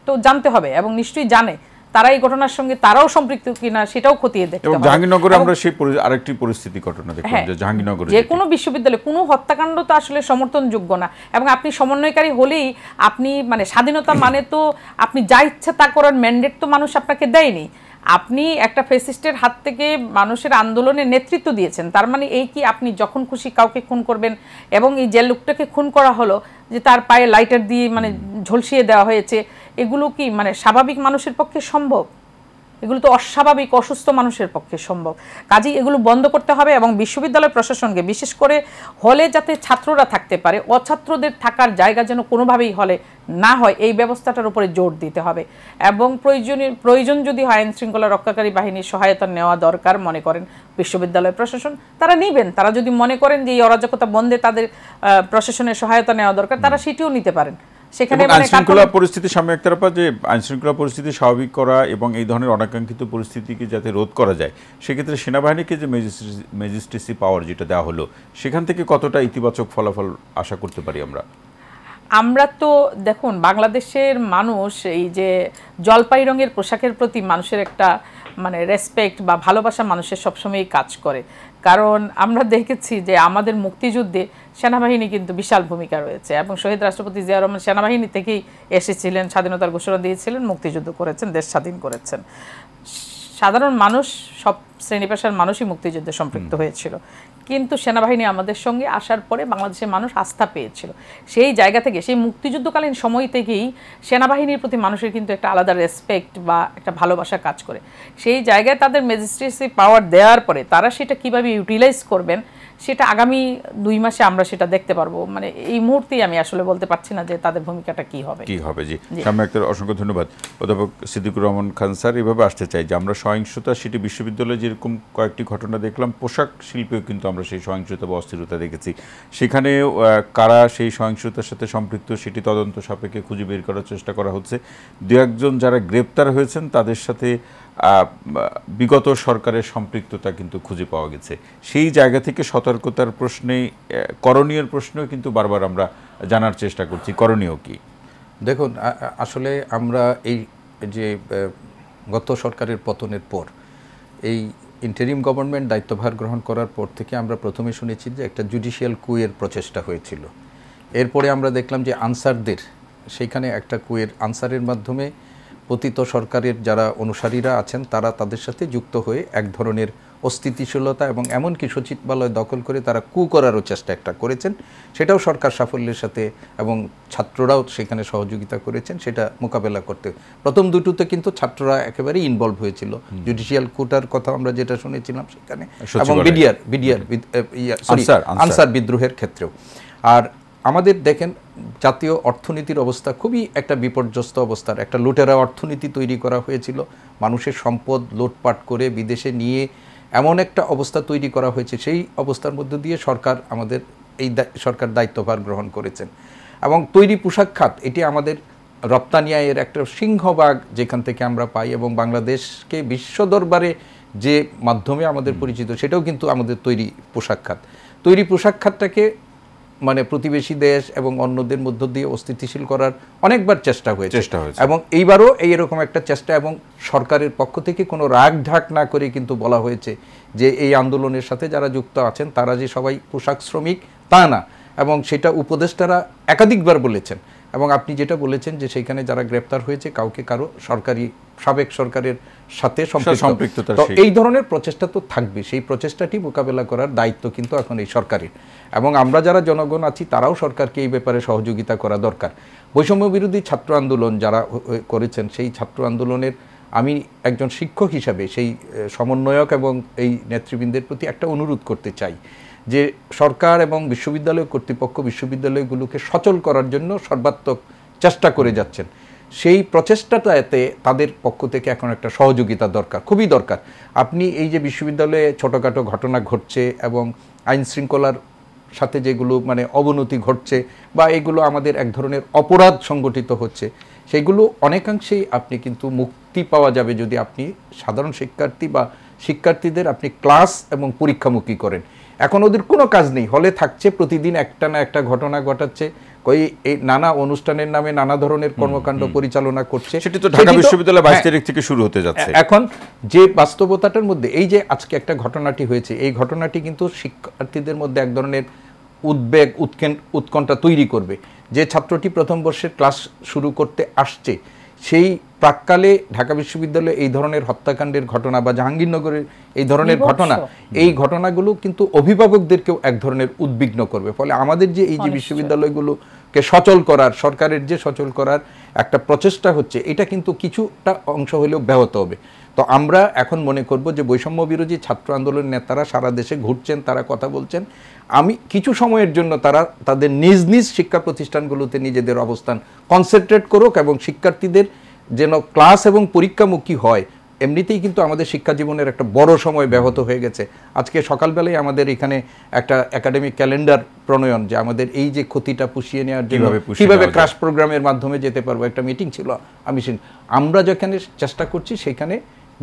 তো জানতে হবে এবং নিশ্চয়ই জানে তারা এই ঘটনার সঙ্গে তারাও সম্পৃক্ত কিনা সেটাও খতিয়ে দেখতে হবে জাহাঙ্গীরনগরে আমরা সেই আরেকটি পরিস্থিতি ঘটনা দেখলাম হ্যাঁ, যে জাহাঙ্গীরনগরে যে কোনো বিশ্ববিদ্যালয়ে কোনো হত্যাকাণ্ড তো আসলে সমর্থনযোগ্য না এবং আপনি সমন্বয়কারী হলেই আপনি মানে স্বাধীনতা মানে তো আপনি যা ইচ্ছা তা করার ম্যান্ডেট তো মানুষ আপনাকে দেয়নি আপনি একটা ফেসিস্টের হাত থেকে মানুষের আন্দোলনে নেতৃত্ব দিয়েছেন তার মানে এই কি আপনি যখন খুশি কাউকে খুন করবেন এবং এই যে লোকটাকে খুন করা হলো যে তার পায়ে লাইটার দিয়ে মানে ঝলসিয়ে দেওয়া হয়েছে এগুলো কি মানে স্বাভাবিক মানুষের পক্ষে সম্ভব এগুলো তো অস্বাভাবিক অসুস্থ মানুষের পক্ষে সম্ভব কাজেই এগুলো বন্ধ করতে হবে এবং বিশ্ববিদ্যালয় প্রশাসনকে বিশেষ করে হলে যাতে ছাত্ররা থাকতে পারে অছাত্রদের থাকার জায়গা যেন কোনোভাবেই হলে না হয় এই ব্যবস্থাটার উপরে জোর দিতে হবে এবং প্রয়োজনীয় প্রয়োজন যদি হয় আইন শৃঙ্খলা রক্ষাকারী বাহিনীর সহায়তা নেওয়া দরকার মনে করেন বিশ্ববিদ্যালয় প্রশাসন তারা নেবেন তারা যদি মনে করেন যে এই অরাজকতা বন্ধে তাদের প্রশাসনের সহায়তা নেওয়া দরকার তারা সেটিও নিতে পারেন মানে সেনাবাহিনীকে পাওয়ার যেটা দেওয়া হলো সেখান থেকে কতটা ইতিবাচক ফলাফল আশা করতে পারি আমরা আমরা তো দেখুন বাংলাদেশের মানুষ এই যে জলপাই রঙের পোশাকের প্রতি মানুষের একটা মানে রেসপেক্ট বা ভালোবাসা মানুষের সবসময়ই কাজ করে কারণ আমরা দেখেছি যে আমাদের মুক্তিযুদ্ধে সেনাবাহিনী কিন্তু বিশাল ভূমিকা রয়েছে এবং শহীদ রাষ্ট্রপতি জিয়া রহমান সেনাবাহিনী থেকেই এসেছিলেন স্বাধীনতার ঘোষণা দিয়েছিলেন মুক্তিযুদ্ধ করেছেন দেশ স্বাধীন করেছেন সাধারণ মানুষ সব শ্রেণী পেশার মানুষই মুক্তিযুদ্ধে সম্পৃক্ত হয়েছিল কিন্তু সেনাবাহিনী আমাদের সঙ্গে আসার পরে বাংলাদেশের মানুষ আস্থা পেয়েছিল সেই জায়গা থেকে সেই মুক্তিযুদ্ধকালীন সময় থেকেই সেনাবাহিনীর প্রতি মানুষের কিন্তু একটা আলাদা রেসপেক্ট বা একটা ভালোবাসা কাজ করে সেই জায়গায় তাদের ম্যাজিস্ট্রেসি পাওয়ার দেওয়ার পরে তারা সেটা কিভাবে ইউটিলাইজ করবেন সেটা আগামী দুই মাসে আমরা সেটা দেখতে পারবো মানে এই মুহূর্তেই আমি আসলে বলতে পারছি না যে তাদের ভূমিকাটা কি হবে কি হবে জি একটা অসংখ্য ধন্যবাদ অধ্যাপক সিদ্দিকুর রহমান খান স্যার এভাবে আসতে চাই যে আমরা সহিংসতা সেটি বিশ্ববিদ্যালয়ে যেরকম কয়েকটি ঘটনা দেখলাম পোশাক শিল্পেও কিন্তু আমরা সেই সহিংসতা বা অস্থিরতা দেখেছি সেখানে কারা সেই সহিংসতার সাথে সম্পৃক্ত সেটি তদন্ত সাপেক্ষে খুঁজে বের করার চেষ্টা করা হচ্ছে দু একজন যারা গ্রেপ্তার হয়েছেন তাদের সাথে বিগত সরকারের সম্পৃক্ততা কিন্তু খুঁজে পাওয়া গেছে সেই জায়গা থেকে সতর্কতার প্রশ্নে করণীয় প্রশ্নেও কিন্তু বারবার আমরা জানার চেষ্টা করছি করণীয় কি দেখুন আসলে আমরা এই যে গত সরকারের পতনের পর এই ইন্টারিম গভর্নমেন্ট দায়িত্বভার গ্রহণ করার পর থেকে আমরা প্রথমে শুনেছি যে একটা জুডিশিয়াল কুয়ের প্রচেষ্টা হয়েছিল এরপরে আমরা দেখলাম যে আনসারদের সেইখানে একটা কুয়ের আনসারের মাধ্যমে পতিত সরকারের যারা অনুসারীরা আছেন তারা তাদের সাথে যুক্ত হয়ে এক ধরনের অস্থিতিশীলতা এবং এমনকি সচিবালয় দখল করে তারা কু করারও চেষ্টা একটা করেছেন সেটাও সরকার সাফল্যের সাথে এবং ছাত্ররাও সেখানে সহযোগিতা করেছেন সেটা মোকাবেলা করতে প্রথম দুটোতে কিন্তু ছাত্ররা একেবারেই ইনভলভ হয়েছিল জুডিশিয়াল কুটার কথা আমরা যেটা শুনেছিলাম সেখানে এবং বিডিআর বিডিআর আনসার বিদ্রোহের ক্ষেত্রেও আর আমাদের দেখেন জাতীয় অর্থনীতির অবস্থা খুবই একটা বিপর্যস্ত অবস্থার একটা লুটেরা অর্থনীতি তৈরি করা হয়েছিল মানুষের সম্পদ লোটপাট করে বিদেশে নিয়ে এমন একটা অবস্থা তৈরি করা হয়েছে সেই অবস্থার মধ্য দিয়ে সরকার আমাদের এই সরকার দায়িত্বভার গ্রহণ করেছেন এবং তৈরি পোশাক খাত এটি আমাদের রপ্তানি আয়ের একটা সিংহভাগ যেখান থেকে আমরা পাই এবং বাংলাদেশকে বিশ্ব দরবারে যে মাধ্যমে আমাদের পরিচিত সেটাও কিন্তু আমাদের তৈরি পোশাক খাত তৈরি পোশাক খাতটাকে মানে প্রতিবেশী দেশ এবং অন্যদের মধ্য দিয়ে অস্থিতিশীল করার অনেকবার চেষ্টা হয়েছে চেষ্টা হয়েছে এবং এইবারও এইরকম একটা চেষ্টা এবং সরকারের পক্ষ থেকে কোনো রাগ ঢাক না করে কিন্তু বলা হয়েছে যে এই আন্দোলনের সাথে যারা যুক্ত আছেন তারা যে সবাই পোশাক শ্রমিক তা না এবং সেটা উপদেষ্টারা একাধিকবার বলেছেন এবং আপনি যেটা বলেছেন যে সেইখানে যারা গ্রেপ্তার হয়েছে কাউকে কারো সরকারি সাবেক সরকারের সাথে সম্পৃক্ত তো এই ধরনের প্রচেষ্টা তো থাকবে সেই প্রচেষ্টাটি মোকাবেলা করার দায়িত্ব কিন্তু এখন এই সরকারের এবং আমরা যারা জনগণ আছি তারাও সরকারকে এই ব্যাপারে সহযোগিতা করা দরকার বৈষম্য বিরোধী ছাত্র আন্দোলন যারা করেছেন সেই ছাত্র আন্দোলনের আমি একজন শিক্ষক হিসাবে সেই সমন্বয়ক এবং এই নেতৃবৃন্দের প্রতি একটা অনুরোধ করতে চাই যে সরকার এবং বিশ্ববিদ্যালয় কর্তৃপক্ষ বিশ্ববিদ্যালয়গুলোকে সচল করার জন্য সর্বাত্মক চেষ্টা করে যাচ্ছেন সেই প্রচেষ্টাটাতে তাদের পক্ষ থেকে এখন একটা সহযোগিতা দরকার খুবই দরকার আপনি এই যে বিশ্ববিদ্যালয়ে ছোটোখাটো ঘটনা ঘটছে এবং আইন শৃঙ্খলার সাথে যেগুলো মানে অবনতি ঘটছে বা এগুলো আমাদের এক ধরনের অপরাধ সংগঠিত হচ্ছে সেগুলো অনেকাংশেই আপনি কিন্তু মুক্তি পাওয়া যাবে যদি আপনি সাধারণ শিক্ষার্থী বা শিক্ষার্থীদের আপনি ক্লাস এবং পরীক্ষামুখী করেন এখন ওদের কোনো কাজ নেই হলে থাকছে প্রতিদিন একটা না একটা ঘটনা ঘটাচ্ছে কই এই নানা অনুষ্ঠানের নামে নানা ধরনের কর্মকাণ্ড পরিচালনা করছে সেটি তো ঢাকা বিশ্ববিদ্যালয় বাইশ হ্যাঁ। তারিখ থেকে শুরু হতে যাচ্ছে এখন যে বাস্তবতাটার মধ্যে এই যে আজকে একটা ঘটনাটি হয়েছে এই ঘটনাটি কিন্তু শিক্ষার্থীদের মধ্যে এক ধরনের উদ্বেগ উৎকণ্ঠা তৈরি করবে যে ছাত্রটি প্রথম বর্ষের ক্লাস শুরু করতে আসছে সেই প্রাককালে ঢাকা বিশ্ববিদ্যালয়ে এই ধরনের হত্যাকাণ্ডের ঘটনা বা জাহাঙ্গীরনগরের এই ধরনের ঘটনা এই ঘটনাগুলো কিন্তু অভিভাবকদেরকেও এক ধরনের উদ্বিগ্ন করবে ফলে আমাদের যে এই যে বিশ্ববিদ্যালয়গুলো কে সচল করার সরকারের যে সচল করার একটা প্রচেষ্টা হচ্ছে এটা কিন্তু কিছুটা অংশ হলেও ব্যাহত হবে তো আমরা এখন মনে করব যে বৈষম্য বিরোধী ছাত্র আন্দোলনের নেতারা সারা দেশে ঘুরছেন তারা কথা বলছেন আমি কিছু সময়ের জন্য তারা তাদের নিজ নিজ শিক্ষা প্রতিষ্ঠানগুলোতে নিজেদের অবস্থান কনসেন্ট্রেট করুক এবং শিক্ষার্থীদের যেন ক্লাস এবং পরীক্ষামুখী হয় এমনিতেই কিন্তু আমাদের শিক্ষা জীবনের একটা বড় সময় ব্যাহত হয়ে গেছে আজকে সকালবেলায় আমাদের এখানে একটা একাডেমিক ক্যালেন্ডার প্রণয়ন যে আমাদের এই যে ক্ষতিটা পুষিয়ে নেওয়ার জন্য কীভাবে ক্রাশ প্রোগ্রামের মাধ্যমে যেতে পারবো একটা মিটিং ছিল আমি আমরা যেখানে চেষ্টা করছি সেখানে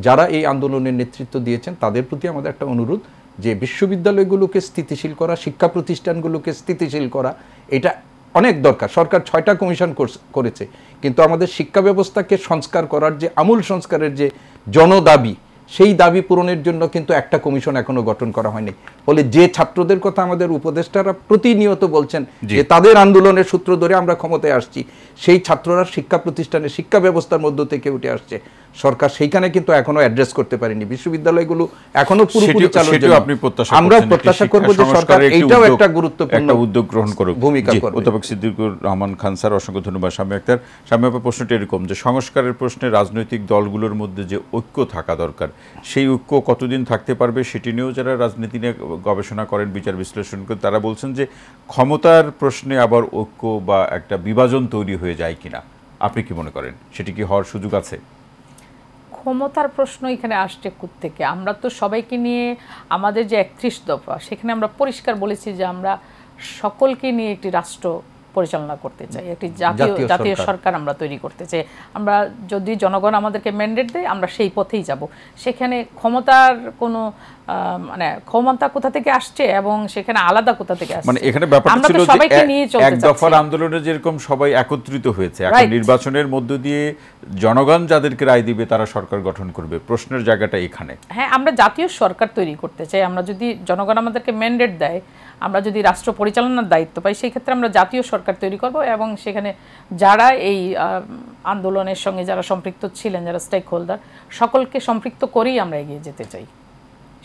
যারা এই আন্দোলনের নেতৃত্ব দিয়েছেন তাদের প্রতি আমাদের একটা অনুরোধ যে বিশ্ববিদ্যালয়গুলোকে স্থিতিশীল করা শিক্ষা প্রতিষ্ঠানগুলোকে স্থিতিশীল করা এটা অনেক দরকার সরকার ছয়টা কমিশন করেছে কিন্তু আমাদের শিক্ষা ব্যবস্থাকে সংস্কার করার যে আমূল সংস্কারের যে জনদাবি সেই দাবি পূরণের জন্য কিন্তু একটা কমিশন এখনো গঠন করা হয়নি ফলে যে ছাত্রদের কথা আমাদের উপদেষ্টারা প্রতিনিয়ত বলছেন যে তাদের আন্দোলনের সূত্র ধরে আমরা ক্ষমতায় আসছি সেই ছাত্ররা শিক্ষা প্রতিষ্ঠানে শিক্ষা ব্যবস্থার মধ্য থেকে উঠে আসছে সরকার সেইখানে কিন্তু এখনো অ্যাড্রেস করতে পারেনি বিশ্ববিদ্যালয়গুলো এখনো পুরোপুরি চালু আপনি প্রত্যাশা আমরা প্রত্যাশা করব যে সরকার এটাও একটা গুরুত্বপূর্ণ উদ্যোগ গ্রহণ করুক ভূমিকা করবে অধ্যাপক সিদ্দিকুর রহমান খান স্যার অসংখ্য ধন্যবাদ স্বামী আক্তার স্বামী আপনার প্রশ্নটি এরকম যে সংস্কারের প্রশ্নে রাজনৈতিক দলগুলোর মধ্যে যে ঐক্য থাকা দরকার সেই ঐক্য কতদিন থাকতে পারবে সেটি নিয়েও যারা রাজনীতি নিয়ে গবেষণা করেন বিচার বিশ্লেষণ করেন তারা বলছেন যে ক্ষমতার প্রশ্নে আবার ঐক্য বা একটা বিভাজন তৈরি হয়ে যায় কিনা আপনি কি মনে করেন সেটি কি হওয়ার সুযোগ আছে ক্ষমতার প্রশ্ন এখানে আসছে থেকে আমরা তো সবাইকে নিয়ে আমাদের যে একত্রিশ দফা সেখানে আমরা পরিষ্কার বলেছি যে আমরা সকলকে নিয়ে একটি রাষ্ট্র পরিচালনা করতে চাই একটি জাতীয় জাতীয় সরকার আমরা তৈরি করতে চাই আমরা যদি জনগণ আমাদেরকে ম্যান্ডেট দেয় আমরা সেই পথেই যাব সেখানে ক্ষমতার কোনো মানে ক্ষমতা কোথা থেকে আসছে এবং সেখানে আলাদা কোথা থেকে মানে আসছে মানে এখানে ব্যাপারটা ছিল যে এক দফার আন্দোলনে যেরকম সবাই একত্রিত হয়েছে এখন নির্বাচনের মধ্য দিয়ে জনগণ যাদেরকে রায় দিবে তারা সরকার গঠন করবে প্রশ্নের জায়গাটা এখানে হ্যাঁ আমরা জাতীয় সরকার তৈরি করতে চাই আমরা যদি জনগণ আমাদেরকে ম্যান্ডেট দেয় আমরা যদি রাষ্ট্র পরিচালনার দায়িত্ব পাই সেই ক্ষেত্রে আমরা জাতীয় সরকার তৈরি করব এবং সেখানে যারা এই আন্দোলনের সঙ্গে যারা সম্পৃক্ত ছিলেন যারা স্টেক হোল্ডার সকলকে সম্পৃক্ত করেই আমরা এগিয়ে যেতে চাই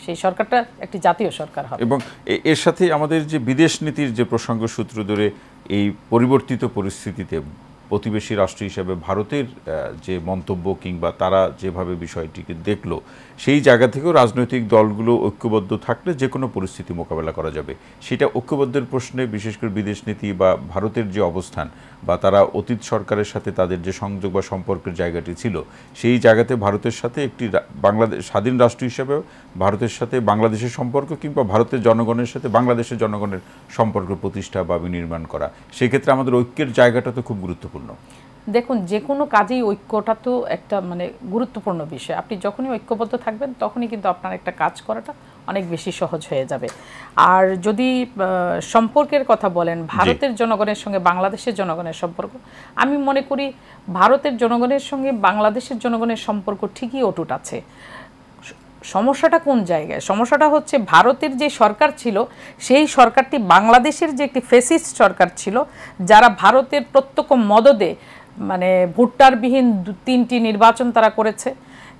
সেই সরকারটা একটি জাতীয় সরকার হবে এবং এর সাথে আমাদের যে বিদেশ নীতির যে প্রসঙ্গ সূত্র ধরে এই পরিবর্তিত পরিস্থিতিতে প্রতিবেশী রাষ্ট্র হিসেবে ভারতের যে মন্তব্য কিংবা তারা যেভাবে বিষয়টিকে দেখলো সেই জায়গা থেকেও রাজনৈতিক দলগুলো ঐক্যবদ্ধ থাকলে যে কোনো পরিস্থিতি মোকাবেলা করা যাবে সেটা ঐক্যবদ্ধের প্রশ্নে বিশেষ করে বিদেশ নীতি বা ভারতের যে অবস্থান বা তারা অতীত সরকারের সাথে তাদের যে সংযোগ বা সম্পর্কের জায়গাটি ছিল সেই জায়গাতে ভারতের সাথে একটি বাংলাদেশ স্বাধীন রাষ্ট্র হিসেবে ভারতের সাথে বাংলাদেশের সম্পর্ক কিংবা ভারতের জনগণের সাথে বাংলাদেশের জনগণের সম্পর্ক প্রতিষ্ঠা বা বিনির্মাণ করা সেক্ষেত্রে আমাদের ঐক্যের জায়গাটা তো খুব গুরুত্বপূর্ণ দেখুন যে কোনো কাজেই ঐক্যটা তো একটা মানে গুরুত্বপূর্ণ বিষয় আপনি যখনই ঐক্যবদ্ধ থাকবেন তখনই কিন্তু আপনার একটা কাজ করাটা অনেক বেশি সহজ হয়ে যাবে আর যদি সম্পর্কের কথা বলেন ভারতের জনগণের সঙ্গে বাংলাদেশের জনগণের সম্পর্ক আমি মনে করি ভারতের জনগণের সঙ্গে বাংলাদেশের জনগণের সম্পর্ক ঠিকই অটুট আছে সমস্যাটা কোন জায়গায় সমস্যাটা হচ্ছে ভারতের যে সরকার ছিল সেই সরকারটি বাংলাদেশের যে একটি ফেসিস্ট সরকার ছিল যারা ভারতের প্রত্যক্ষ মদদে মানে ভোটারবিহীন তিনটি নির্বাচন তারা করেছে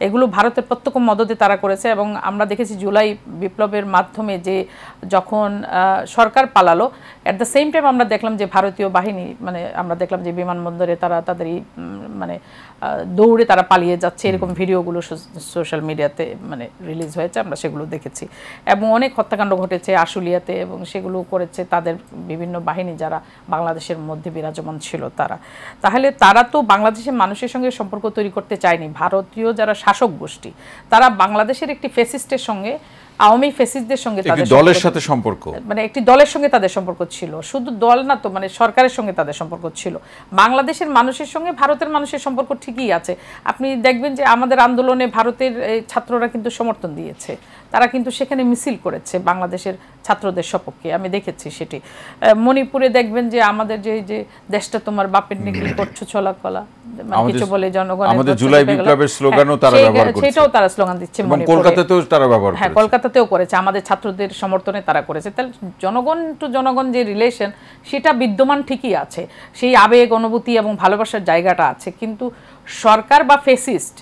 এগুলো ভারতের প্রত্যক্ষ মদতে তারা করেছে এবং আমরা দেখেছি জুলাই বিপ্লবের মাধ্যমে যে যখন সরকার পালালো অ্যাট দ্য সেম টাইম আমরা দেখলাম যে ভারতীয় বাহিনী মানে আমরা দেখলাম যে বিমানবন্দরে তারা তাদের মানে দৌড়ে তারা পালিয়ে যাচ্ছে এরকম ভিডিওগুলো সোশ্যাল মিডিয়াতে মানে রিলিজ হয়েছে আমরা সেগুলো দেখেছি এবং অনেক হত্যাকাণ্ড ঘটেছে আশুলিয়াতে এবং সেগুলো করেছে তাদের বিভিন্ন বাহিনী যারা বাংলাদেশের মধ্যে বিরাজমান ছিল তারা তাহলে তারা তো বাংলাদেশের মানুষের সঙ্গে সম্পর্ক তৈরি করতে চায়নি ভারতীয় যারা শাসক গোষ্ঠী তারা বাংলাদেশের একটি ফেসিস্টের সঙ্গে আওয়ামী ফেসিসদের সঙ্গে তাদের দলের সাথে সম্পর্ক মানে একটি দলের সঙ্গে তাদের সম্পর্ক ছিল শুধু দল না তো মানে সরকারের সঙ্গে তাদের সম্পর্ক ছিল বাংলাদেশের মানুষের সঙ্গে ভারতের মানুষের সম্পর্ক ঠিকই আছে আপনি দেখবেন যে আমাদের আন্দোলনে ভারতের ছাত্ররা কিন্তু সমর্থন দিয়েছে তারা কিন্তু সেখানে মিছিল করেছে বাংলাদেশের ছাত্রদের সপক্ষে আমি দেখেছি সেটি মণিপুরে দেখবেন যে আমাদের যে যে দেশটা তোমার বাপের নিকলি করছো ছলা কলা মানে কিছু বলে জনগণ আমাদের জুলাই বিপ্লবের হ্যাঁ, স্লোগানও তারা ব্যবহার সেটাও তারা স্লোগান দিচ্ছে মণিপুরে কলকাতাতেও তারা ব্যবহার হ্যাঁ কলকাতাতেও করেছে আমাদের ছাত্রদের সমর্থনে তারা করেছে তাহলে জনগণ টু জনগণ যে রিলেশন সেটা বিদ্যমান ঠিকই আছে সেই আবেগ অনুভূতি এবং ভালোবাসার জায়গাটা আছে কিন্তু সরকার বা ফেসিস্ট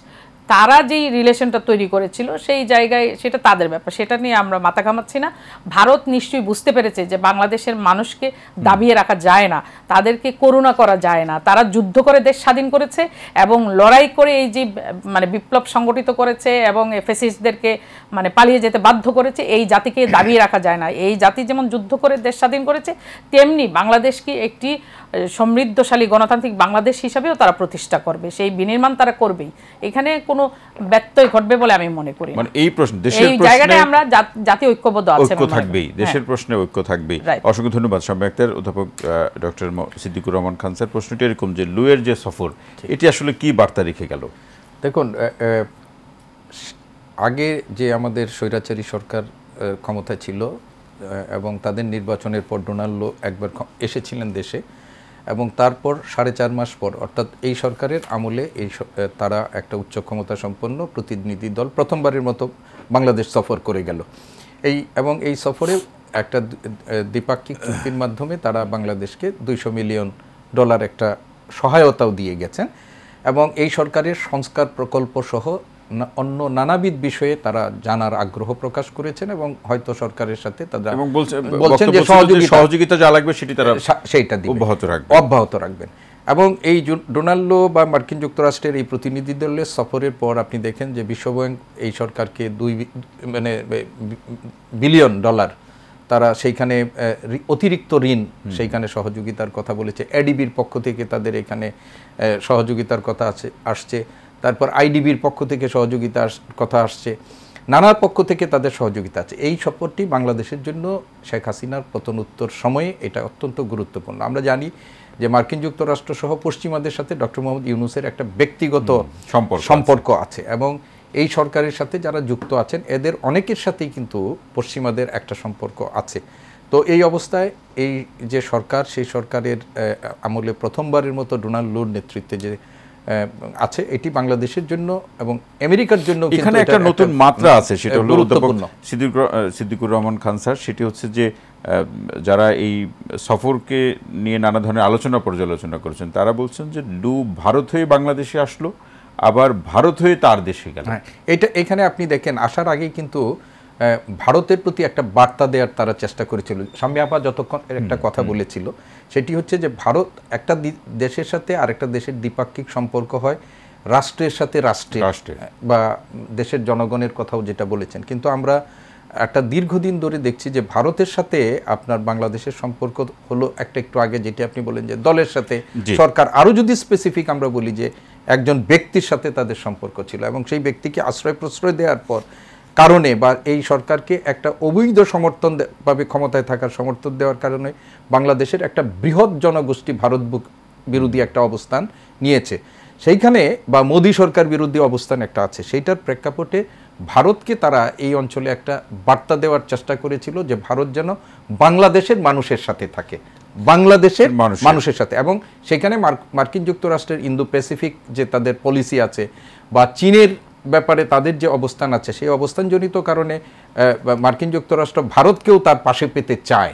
তারা যেই রিলেশনটা তৈরি করেছিল সেই জায়গায় সেটা তাদের ব্যাপার সেটা নিয়ে আমরা মাথা ঘামাচ্ছি না ভারত নিশ্চয়ই বুঝতে পেরেছে যে বাংলাদেশের মানুষকে দাবিয়ে রাখা যায় না তাদেরকে করুণা করা যায় না তারা যুদ্ধ করে দেশ স্বাধীন করেছে এবং লড়াই করে এই যে মানে বিপ্লব সংগঠিত করেছে এবং এফএসিসদেরকে মানে পালিয়ে যেতে বাধ্য করেছে এই জাতিকে দাবিয়ে রাখা যায় না এই জাতি যেমন যুদ্ধ করে দেশ স্বাধীন করেছে তেমনি বাংলাদেশকে একটি সমৃদ্ধশালী গণতান্ত্রিক বাংলাদেশ হিসাবেও তারা প্রতিষ্ঠা করবে সেই বিনির্মাণ তারা করবেই এখানে কোনো ব্যত্যয় ঘটবে বলে আমি মনে করি মানে এই প্রশ্ন দেশের জায়গাটায় আমরা জাতি ঐক্যবদ্ধ আছে ঐক্য থাকবে হ্যাঁ। দেশের প্রশ্নে ঐক্য থাকবে অসংখ্য ধন্যবাদ সম্মানিতের অধ্যাপক ডক্টর সিদ্দিকুর রহমান খান স্যার প্রশ্নটি এরকম যে লুয়ের যে সফর এটি আসলে কি বার্তা রেখে গেল দেখুন আগে যে আমাদের স্বৈরাচারী সরকার ক্ষমতা ছিল এবং তাদের নির্বাচনের পর ডোনাল্ড একবার এসেছিলেন দেশে এবং তারপর সাড়ে চার মাস পর অর্থাৎ এই সরকারের আমলে এই তারা একটা উচ্চ ক্ষমতা সম্পন্ন প্রতিনিধি দল প্রথমবারের মতো বাংলাদেশ সফর করে গেল এই এবং এই সফরে একটা দ্বিপাক্ষিক চুক্তির মাধ্যমে তারা বাংলাদেশকে দুইশো মিলিয়ন ডলার একটা সহায়তাও দিয়ে গেছেন এবং এই সরকারের সংস্কার প্রকল্প সহ অন্য নানাবিধ বিষয়ে তারা জানার আগ্রহ প্রকাশ করেছেন এবং হয়তো সরকারের সাথে তারা বলছেন যে সহযোগিতা যা লাগবে সেটি তারা সেইটা অব্যাহত রাখবেন অব্যাহত রাখবেন এবং এই ডোনাল্ডো বা মার্কিন যুক্তরাষ্ট্রের এই প্রতিনিধি দলের সফরের পর আপনি দেখেন যে বিশ্বব্যাংক এই সরকারকে দুই মানে বিলিয়ন ডলার তারা সেইখানে অতিরিক্ত ঋণ সেইখানে সহযোগিতার কথা বলেছে এডিবির পক্ষ থেকে তাদের এখানে সহযোগিতার কথা আছে আসছে তারপর আইডিবির পক্ষ থেকে সহযোগিতার কথা আসছে নানা পক্ষ থেকে তাদের সহযোগিতা আছে এই সফরটি বাংলাদেশের জন্য শেখ হাসিনার উত্তর সময়ে এটা অত্যন্ত গুরুত্বপূর্ণ আমরা জানি যে মার্কিন যুক্তরাষ্ট্র সহ পশ্চিমাদের সাথে ডক্টর মোহাম্মদ ইউনুসের একটা ব্যক্তিগত সম্পর্ক আছে এবং এই সরকারের সাথে যারা যুক্ত আছেন এদের অনেকের সাথেই কিন্তু পশ্চিমাদের একটা সম্পর্ক আছে তো এই অবস্থায় এই যে সরকার সেই সরকারের আমলে প্রথমবারের মতো ডোনাল্ড লুর নেতৃত্বে যে আছে এটি বাংলাদেশের জন্য এবং আমেরিকার জন্য এখানে একটা নতুন মাত্রা আছে সেটা হলো গুরুত্বপূর্ণ সিদ্দিকুর রহমান খান স্যার সেটি হচ্ছে যে যারা এই সফরকে নিয়ে নানা ধরনের আলোচনা পর্যালোচনা করেছেন তারা বলছেন যে লু ভারত হয়ে বাংলাদেশে আসলো আবার ভারত হয়ে তার দেশে গেল হ্যাঁ, এটা এখানে আপনি দেখেন আসার আগেই কিন্তু ভারতের প্রতি একটা বার্তা দেওয়ার তারা চেষ্টা করেছিল সাম্যাপা যতক্ষণ একটা কথা বলেছিল সেটি হচ্ছে যে ভারত একটা দেশের সাথে আরেকটা দেশের দ্বিপাক্ষিক সম্পর্ক হয় রাষ্ট্রের সাথে রাষ্ট্রের বা দেশের জনগণের কথাও যেটা বলেছেন কিন্তু আমরা একটা দীর্ঘদিন ধরে দেখছি যে ভারতের সাথে আপনার বাংলাদেশের সম্পর্ক হলো একটা একটু আগে যেটি আপনি বলেন যে দলের সাথে সরকার আরও যদি স্পেসিফিক আমরা বলি যে একজন ব্যক্তির সাথে তাদের সম্পর্ক ছিল এবং সেই ব্যক্তিকে আশ্রয় প্রশ্রয় দেওয়ার পর কারণে বা এই সরকারকে একটা অবৈধ সমর্থন ভাবে ক্ষমতায় থাকার সমর্থন দেওয়ার কারণে বাংলাদেশের একটা বৃহৎ জনগোষ্ঠী ভারত বিরোধী একটা অবস্থান নিয়েছে সেইখানে বা মোদী সরকার বিরোধী অবস্থান একটা আছে সেইটার প্রেক্ষাপটে ভারতকে তারা এই অঞ্চলে একটা বার্তা দেওয়ার চেষ্টা করেছিল যে ভারত যেন বাংলাদেশের মানুষের সাথে থাকে বাংলাদেশের মানুষের সাথে এবং সেখানে মার্কিন যুক্তরাষ্ট্রের ইন্দো প্যাসিফিক যে তাদের পলিসি আছে বা চীনের ব্যাপারে তাদের যে অবস্থান আছে সেই অবস্থানজনিত কারণে মার্কিন যুক্তরাষ্ট্র ভারতকেও তার পাশে পেতে চায়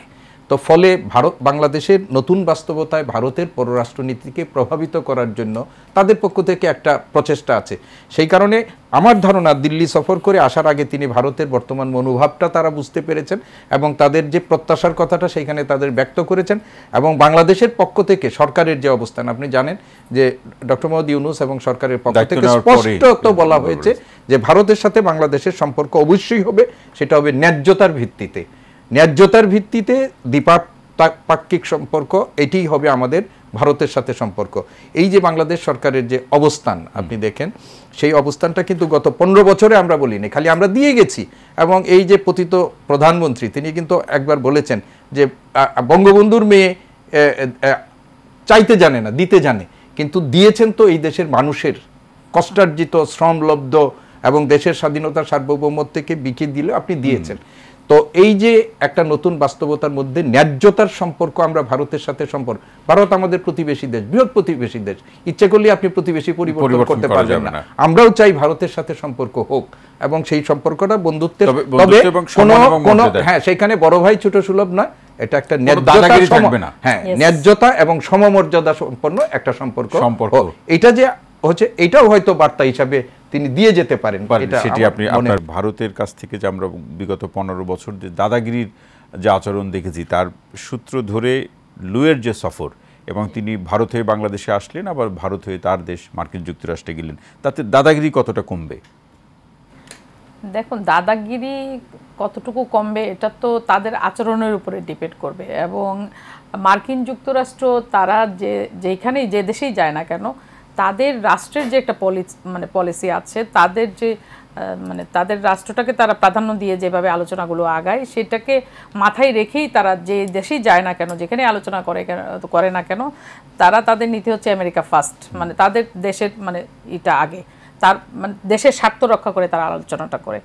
তো ফলে ভারত বাংলাদেশের নতুন বাস্তবতায় ভারতের পররাষ্ট্রনীতিকে প্রভাবিত করার জন্য তাদের পক্ষ থেকে একটা প্রচেষ্টা আছে সেই কারণে আমার ধারণা দিল্লি সফর করে আসার আগে তিনি ভারতের বর্তমান মনোভাবটা তারা বুঝতে পেরেছেন এবং তাদের যে প্রত্যাশার কথাটা সেইখানে তাদের ব্যক্ত করেছেন এবং বাংলাদেশের পক্ষ থেকে সরকারের যে অবস্থান আপনি জানেন যে ডক্টর মোহাম্মদ ইউনুস এবং সরকারের পক্ষ থেকে স্পষ্টত বলা হয়েছে যে ভারতের সাথে বাংলাদেশের সম্পর্ক অবশ্যই হবে সেটা হবে ন্যায্যতার ভিত্তিতে ন্যায্যতার ভিত্তিতে দ্বিপাক্ষিক সম্পর্ক এটিই হবে আমাদের ভারতের সাথে সম্পর্ক এই যে বাংলাদেশ সরকারের যে অবস্থান আপনি দেখেন সেই অবস্থানটা কিন্তু গত পনেরো বছরে আমরা বলিনি খালি আমরা দিয়ে গেছি এবং এই যে পতিত প্রধানমন্ত্রী তিনি কিন্তু একবার বলেছেন যে বঙ্গবন্ধুর মেয়ে চাইতে জানে না দিতে জানে কিন্তু দিয়েছেন তো এই দেশের মানুষের কষ্টার্জিত শ্রমলব্ধ এবং দেশের স্বাধীনতা সার্বভৌমত্বকে বিকিয়ে দিলে আপনি দিয়েছেন তো এই যে একটা নতুন বাস্তবতার মধ্যে ন্যায্যতার সম্পর্ক আমরা ভারতের সাথে সম্পর্ক ভারত আমাদের প্রতিবেশী দেশ বৃহৎ প্রতিবেশী দেশ ইচ্ছে করলে আপনি প্রতিবেশী পরিবর্তন করতে পারবেন না আমরাও চাই ভারতের সাথে সম্পর্ক হোক এবং সেই সম্পর্কটা বন্ধুত্বের তবে কোনো কোনো হ্যাঁ সেখানে বড় ভাই ছোট সুলভ নয় এটা একটা ন্যায্যতা হ্যাঁ ন্যায্যতা এবং সমমর্যাদা সম্পন্ন একটা সম্পর্ক এটা যে হচ্ছে এটাও হয়তো বার্তা হিসাবে তিনি দিয়ে যেতে পারেন সেটি আপনি আপনার ভারতের কাছ থেকে যে আমরা বিগত পনেরো বছর যে দাদাগিরির যে আচরণ দেখেছি তার সূত্র ধরে লুয়ের যে সফর এবং তিনি ভারত হয়ে বাংলাদেশে আসলেন আবার ভারত হয়ে তার দেশ মার্কিন যুক্তরাষ্ট্রে গেলেন তাতে দাদাগিরি কতটা কমবে দেখুন দাদাগিরি কতটুকু কমবে এটা তো তাদের আচরণের উপরে ডিপেন্ড করবে এবং মার্কিন যুক্তরাষ্ট্র তারা যে যেখানেই যে দেশেই যায় না কেন তাদের রাষ্ট্রের যে একটা পলিসি মানে পলিসি আছে তাদের যে মানে তাদের রাষ্ট্রটাকে তারা প্রাধান্য দিয়ে যেভাবে আলোচনাগুলো আগায় সেটাকে মাথায় রেখেই তারা যে দেশেই যায় না কেন যেখানে আলোচনা করে করে না কেন তারা তাদের নীতি হচ্ছে আমেরিকা ফার্স্ট মানে তাদের দেশের মানে এটা আগে তার মানে দেশের স্বার্থ রক্ষা করে তারা আলোচনাটা করে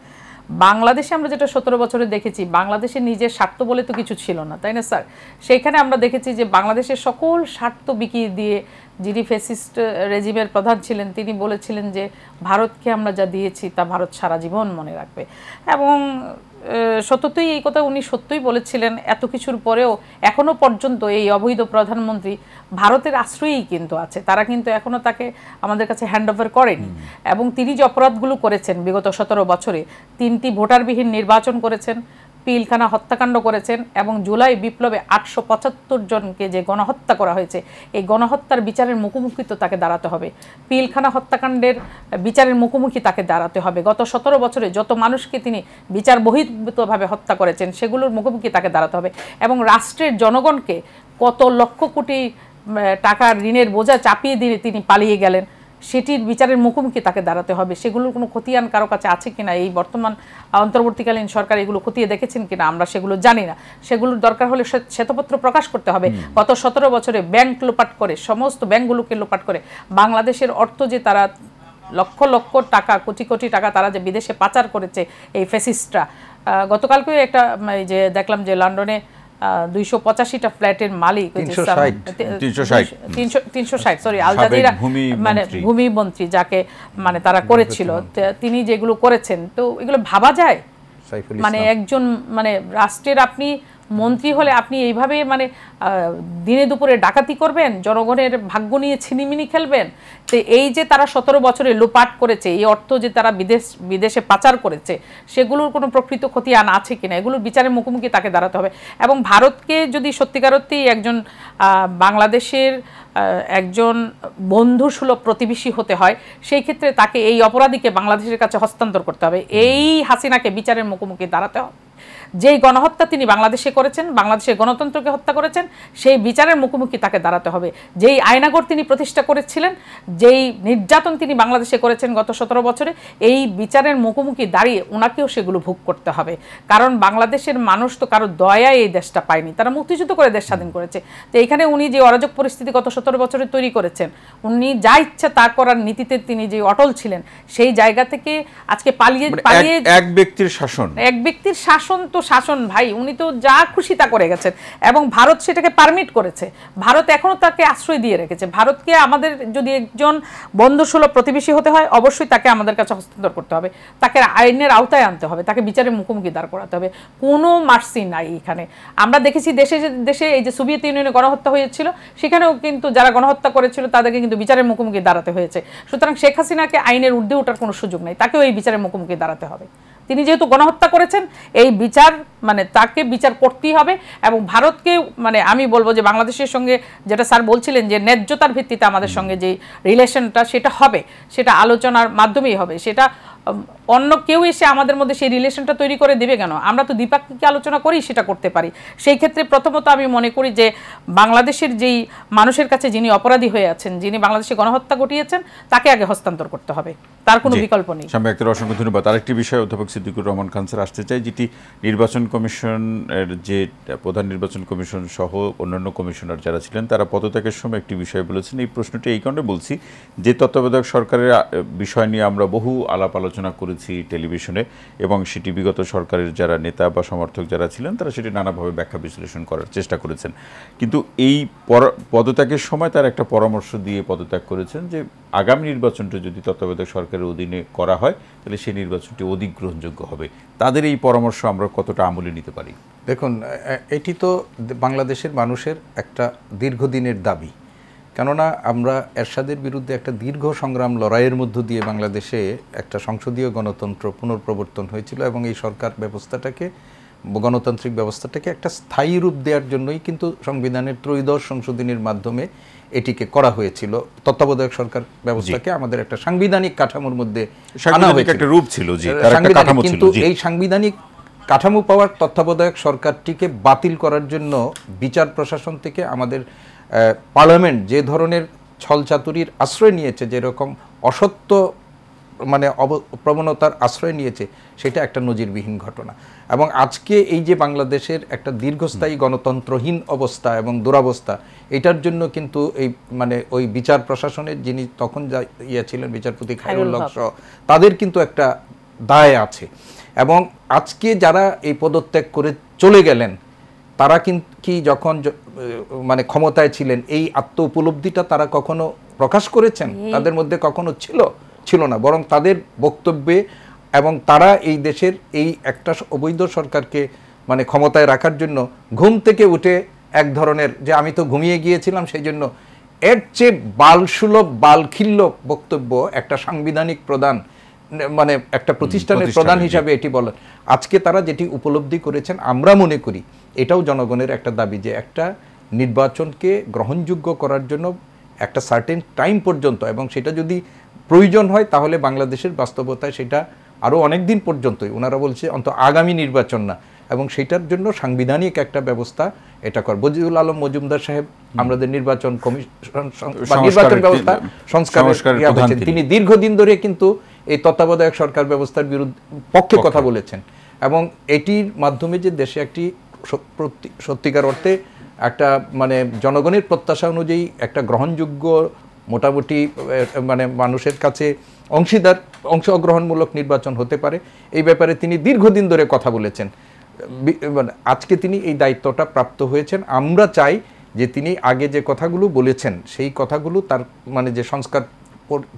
বাংলাদেশে আমরা যেটা সতেরো বছরে দেখেছি বাংলাদেশে নিজের স্বার্থ বলে তো কিছু ছিল না তাই না স্যার সেইখানে আমরা দেখেছি যে বাংলাদেশের সকল স্বার্থ বিকিয়ে দিয়ে যিনি ফেসিস্ট রেজিমের প্রধান ছিলেন তিনি বলেছিলেন যে ভারতকে আমরা যা দিয়েছি তা ভারত সারা জীবন মনে রাখবে এবং সত্যতই এই কথা উনি সত্যই বলেছিলেন এত কিছুর পরেও এখনও পর্যন্ত এই অবৈধ প্রধানমন্ত্রী ভারতের আশ্রয়েই কিন্তু আছে তারা কিন্তু এখনও তাকে আমাদের কাছে হ্যান্ডওভার করেনি এবং তিনি যে অপরাধগুলো করেছেন বিগত সতেরো বছরে তিনটি ভোটারবিহীন নির্বাচন করেছেন পিলখানা হত্যাকাণ্ড করেছেন এবং জুলাই বিপ্লবে আটশো পঁচাত্তর জনকে যে গণহত্যা করা হয়েছে এই গণহত্যার বিচারের মুখোমুখি তো তাকে দাঁড়াতে হবে পিলখানা হত্যাকাণ্ডের বিচারের মুখোমুখি তাকে দাঁড়াতে হবে গত সতেরো বছরে যত মানুষকে তিনি বিচার বহির্ভূতভাবে হত্যা করেছেন সেগুলোর মুখোমুখি তাকে দাঁড়াতে হবে এবং রাষ্ট্রের জনগণকে কত লক্ষ কোটি টাকার ঋণের বোঝা চাপিয়ে দিয়ে তিনি পালিয়ে গেলেন সেটির বিচারের মুখোমুখি তাকে দাঁড়াতে হবে সেগুলোর কোনো খতিয়ান কারো কাছে আছে কিনা এই বর্তমান অন্তর্বর্তীকালীন সরকার এগুলো খতিয়ে দেখেছেন কিনা আমরা সেগুলো জানি না সেগুলোর দরকার হলে শ্বেতপত্র প্রকাশ করতে হবে গত সতেরো বছরে ব্যাংক লোপাট করে সমস্ত ব্যাংকগুলোকে লোপাট করে বাংলাদেশের অর্থ যে তারা লক্ষ লক্ষ টাকা কোটি কোটি টাকা তারা যে বিদেশে পাচার করেছে এই ফেসিস্টরা গতকালকেও একটা যে দেখলাম যে লন্ডনে দুইশো পঁচাশিটা ফ্ল্যাটের মালিক তিনশো ষাট সরি আল জাজিরা মানে মন্ত্রী যাকে মানে তারা করেছিল তিনি যেগুলো করেছেন তো এগুলো ভাবা যায় মানে একজন মানে রাষ্ট্রের আপনি মন্ত্রী হলে আপনি এইভাবে মানে দিনে দুপুরে ডাকাতি করবেন জনগণের ভাগ্য নিয়ে ছিনিমিনি খেলবেন তো এই যে তারা সতেরো বছরে লোপাট করেছে এই অর্থ যে তারা বিদেশ বিদেশে পাচার করেছে সেগুলোর কোনো প্রকৃত ক্ষতি আন আছে কি না এগুলোর বিচারের মুখোমুখি তাকে দাঁড়াতে হবে এবং ভারতকে যদি সত্যিকার অর্থেই একজন বাংলাদেশের একজন বন্ধুসুলভ প্রতিবেশী হতে হয় সেই ক্ষেত্রে তাকে এই অপরাধীকে বাংলাদেশের কাছে হস্তান্তর করতে হবে এই হাসিনাকে বিচারের মুখোমুখি দাঁড়াতে হবে যেই গণহত্যা তিনি বাংলাদেশে করেছেন বাংলাদেশের গণতন্ত্রকে হত্যা করেছেন সেই বিচারের মুখোমুখি তাকে দাঁড়াতে হবে যেই আয়নাগর তিনি প্রতিষ্ঠা করেছিলেন যেই নির্যাতন তিনি বাংলাদেশে করেছেন গত সতেরো বছরে এই বিচারের মুখোমুখি দাঁড়িয়ে ওনাকেও সেগুলো ভোগ করতে হবে কারণ বাংলাদেশের মানুষ তো কারো দয়া এই দেশটা পায়নি তারা মুক্তিযুদ্ধ করে দেশ স্বাধীন করেছে তো এখানে উনি যে অরাজক পরিস্থিতি গত সতেরো বছরে তৈরি করেছেন উনি যা ইচ্ছা তা করার নীতিতে তিনি যে অটল ছিলেন সেই জায়গা থেকে আজকে পালিয়ে মানে পালিয়ে এক ব্যক্তির শাসন এক ব্যক্তির শাসন তো তো শাসন ভাই উনি তো যা খুশি তা করে গেছেন এবং ভারত সেটাকে পারমিট করেছে ভারত এখনও তাকে আশ্রয় দিয়ে রেখেছে ভারতকে আমাদের যদি একজন বন্ধুসুলভ প্রতিবেশী হতে হয় অবশ্যই তাকে আমাদের কাছে হস্তান্তর করতে হবে তাকে আইনের আওতায় আনতে হবে তাকে বিচারের মুখোমুখি দাঁড় করাতে হবে কোনো মার্সি নাই এখানে আমরা দেখেছি দেশে দেশে এই যে সোভিয়েত ইউনিয়নে গণহত্যা হয়েছিল সেখানেও কিন্তু যারা গণহত্যা করেছিল তাদেরকে কিন্তু বিচারের মুখোমুখি দাঁড়াতে হয়েছে সুতরাং শেখ হাসিনাকে আইনের উর্ধে ওঠার কোনো সুযোগ নেই তাকেও এই বিচারের মুখোমুখি দাঁড়াতে হবে তিনি যেহেতু গণহত্যা করেছেন এই বিচার বিচার মানে তাকে বিচার করতেই হবে এবং ভারতকে মানে আমি বলবো যে বাংলাদেশের সঙ্গে যেটা স্যার বলছিলেন যে ন্যায্যতার ভিত্তিতে আমাদের সঙ্গে যে রিলেশনটা সেটা হবে সেটা আলোচনার মাধ্যমেই হবে সেটা অন্য কেউ এসে আমাদের মধ্যে সেই রিলেশনটা তৈরি করে দেবে কেন আমরা তো দ্বিপাক্ষিক আলোচনা করি সেটা করতে পারি সেই ক্ষেত্রে প্রথমত আমি মনে করি যে বাংলাদেশের যেই মানুষের কাছে যিনি অপরাধী হয়ে আছেন যিনি বাংলাদেশে গণহত্যা ঘটিয়েছেন তাকে আগে হস্তান্তর করতে হবে তার কোনো বিকল্প নেই সামনে একটা অসংখ্য ধন্যবাদ আরেকটি বিষয় অধ্যাপক সিদ্দিকুর রহমান খান স্যার আসতে চাই যেটি নির্বাচন কমিশনের যে প্রধান নির্বাচন কমিশন সহ অন্যান্য কমিশনার যারা ছিলেন তারা পদত্যাগের সময় একটি বিষয় বলেছেন এই প্রশ্নটি এই কারণে বলছি যে তত্ত্বাবধায়ক সরকারের বিষয় নিয়ে আমরা বহু আলাপ আলোচনা করেছি টেলিভিশনে এবং সেটি বিগত সরকারের যারা নেতা বা সমর্থক যারা ছিলেন তারা সেটি নানাভাবে ব্যাখ্যা বিশ্লেষণ করার চেষ্টা করেছেন কিন্তু এই পদত্যাগের সময় তার একটা পরামর্শ দিয়ে পদত্যাগ করেছেন যে আগামী নির্বাচনটা যদি তত্ত্বাবধায়ক সরকারের অধীনে করা হয় তাহলে সেই নির্বাচনটি অধিক গ্রহণযোগ্য হবে তাদের এই পরামর্শ আমরা কতটা আমলে নিতে পারি দেখুন এটি তো বাংলাদেশের মানুষের একটা দীর্ঘদিনের দাবি কেননা আমরা এরশাদের বিরুদ্ধে একটা দীর্ঘ সংগ্রাম লড়াইয়ের মধ্য দিয়ে বাংলাদেশে একটা সংসদীয় গণতন্ত্র পুনঃপ্রবর্তন হয়েছিল এবং এই সরকার ব্যবস্থাটাকে গণতান্ত্রিক ব্যবস্থাটাকে একটা স্থায়ী রূপ দেওয়ার জন্যই কিন্তু সংবিধানের ত্রয়োদশ সংশোধনীর মাধ্যমে এটিকে করা হয়েছিল তত্ত্বাবধায়ক সরকার ব্যবস্থাকে আমাদের একটা সাংবিধানিক কাঠামোর মধ্যে একটা রূপ ছিল কিন্তু এই সাংবিধানিক কাঠামো পাওয়ার তত্ত্বাবধায়ক সরকারটিকে বাতিল করার জন্য বিচার প্রশাসন থেকে আমাদের পার্লামেন্ট যে ধরনের ছলচাতুরির আশ্রয় নিয়েছে যেরকম অসত্য মানে অব প্রবণতার আশ্রয় নিয়েছে সেটা একটা নজিরবিহীন ঘটনা এবং আজকে এই যে বাংলাদেশের একটা দীর্ঘস্থায়ী গণতন্ত্রহীন অবস্থা এবং দুরাবস্থা এটার জন্য কিন্তু এই মানে ওই বিচার প্রশাসনের যিনি তখন যা ইয়ে ছিলেন বিচারপতি খায়রুল হক সহ তাদের কিন্তু একটা দায় আছে এবং আজকে যারা এই পদত্যাগ করে চলে গেলেন তারা কিন্তু কি যখন মানে ক্ষমতায় ছিলেন এই আত্ম উপলব্ধিটা তারা কখনো প্রকাশ করেছেন তাদের মধ্যে কখনো ছিল ছিল না বরং তাদের বক্তব্যে এবং তারা এই দেশের এই একটা অবৈধ সরকারকে মানে ক্ষমতায় রাখার জন্য ঘুম থেকে উঠে এক ধরনের যে আমি তো ঘুমিয়ে গিয়েছিলাম সেই জন্য এর চেয়ে বালসুলভ বালখিল্য বক্তব্য একটা সাংবিধানিক প্রদান মানে একটা প্রতিষ্ঠানের প্রধান হিসাবে এটি বলেন আজকে তারা যেটি উপলব্ধি করেছেন আমরা মনে করি এটাও জনগণের একটা দাবি যে একটা নির্বাচনকে গ্রহণযোগ্য করার জন্য একটা সার্টেন টাইম পর্যন্ত এবং সেটা যদি প্রয়োজন হয় তাহলে বাংলাদেশের বাস্তবতায় সেটা আরও অনেক দিন পর্যন্তই ওনারা বলছে অন্ত আগামী নির্বাচন না এবং সেটার জন্য সাংবিধানিক একটা ব্যবস্থা এটা কর বজিউল আলম মজুমদার সাহেব আমাদের নির্বাচন কমিশন নির্বাচন ব্যবস্থা সংস্কার তিনি দীর্ঘদিন ধরে কিন্তু এই তত্ত্বাবধায়ক সরকার ব্যবস্থার বিরুদ্ধে পক্ষে কথা বলেছেন এবং এটির মাধ্যমে যে দেশে একটি সত্যিকার অর্থে একটা মানে জনগণের প্রত্যাশা অনুযায়ী একটা গ্রহণযোগ্য মোটামুটি মানে মানুষের কাছে অংশীদার অংশগ্রহণমূলক নির্বাচন হতে পারে এই ব্যাপারে তিনি দীর্ঘদিন ধরে কথা বলেছেন মানে আজকে তিনি এই দায়িত্বটা প্রাপ্ত হয়েছেন আমরা চাই যে তিনি আগে যে কথাগুলো বলেছেন সেই কথাগুলো তার মানে যে সংস্কার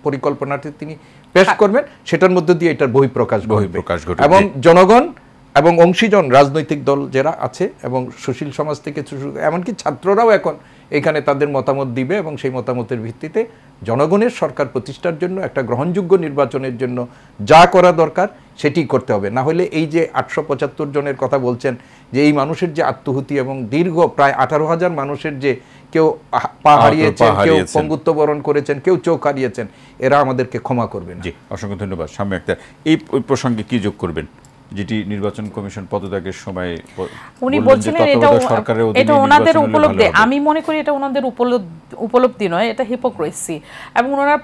পরিকল্পনাটি তিনি পেশ হ্যাঁ। করবেন সেটার মধ্যে দিয়ে এটার বহিঃপ্রকাশ বহিঃপ্রকাশ এবং জনগণ এবং অংশীজন রাজনৈতিক দল যারা আছে এবং সুশীল সমাজ থেকে এমনকি ছাত্ররাও এখন এখানে তাদের মতামত দিবে এবং সেই মতামতের ভিত্তিতে জনগণের সরকার প্রতিষ্ঠার জন্য একটা গ্রহণযোগ্য নির্বাচনের জন্য যা করা দরকার সেটি করতে হবে না হলে এই যে আটশো পঁচাত্তর জনের কথা বলছেন যে এই মানুষের যে আত্মহুতি এবং দীর্ঘ প্রায় আঠারো হাজার মানুষের যে কেউ পা হারিয়েছেন কেউ পঙ্গুত্ব বরণ করেছেন কেউ চোখ হারিয়েছেন এরা আমাদেরকে ক্ষমা করবেন জি অসংখ্য ধন্যবাদ স্বামী একটা এই প্রসঙ্গে কি যোগ করবেন যেটি নির্বাচন কমিশন পদত্যাগের সময় উনি বলছিলেন এটা সরকারের অধীনে এটা ওনাদের উপলব্ধি আমি মনে করি এটা ওনাদের উপলব্ধি নয় এটা হিপোক্রেসি এবং ওনারা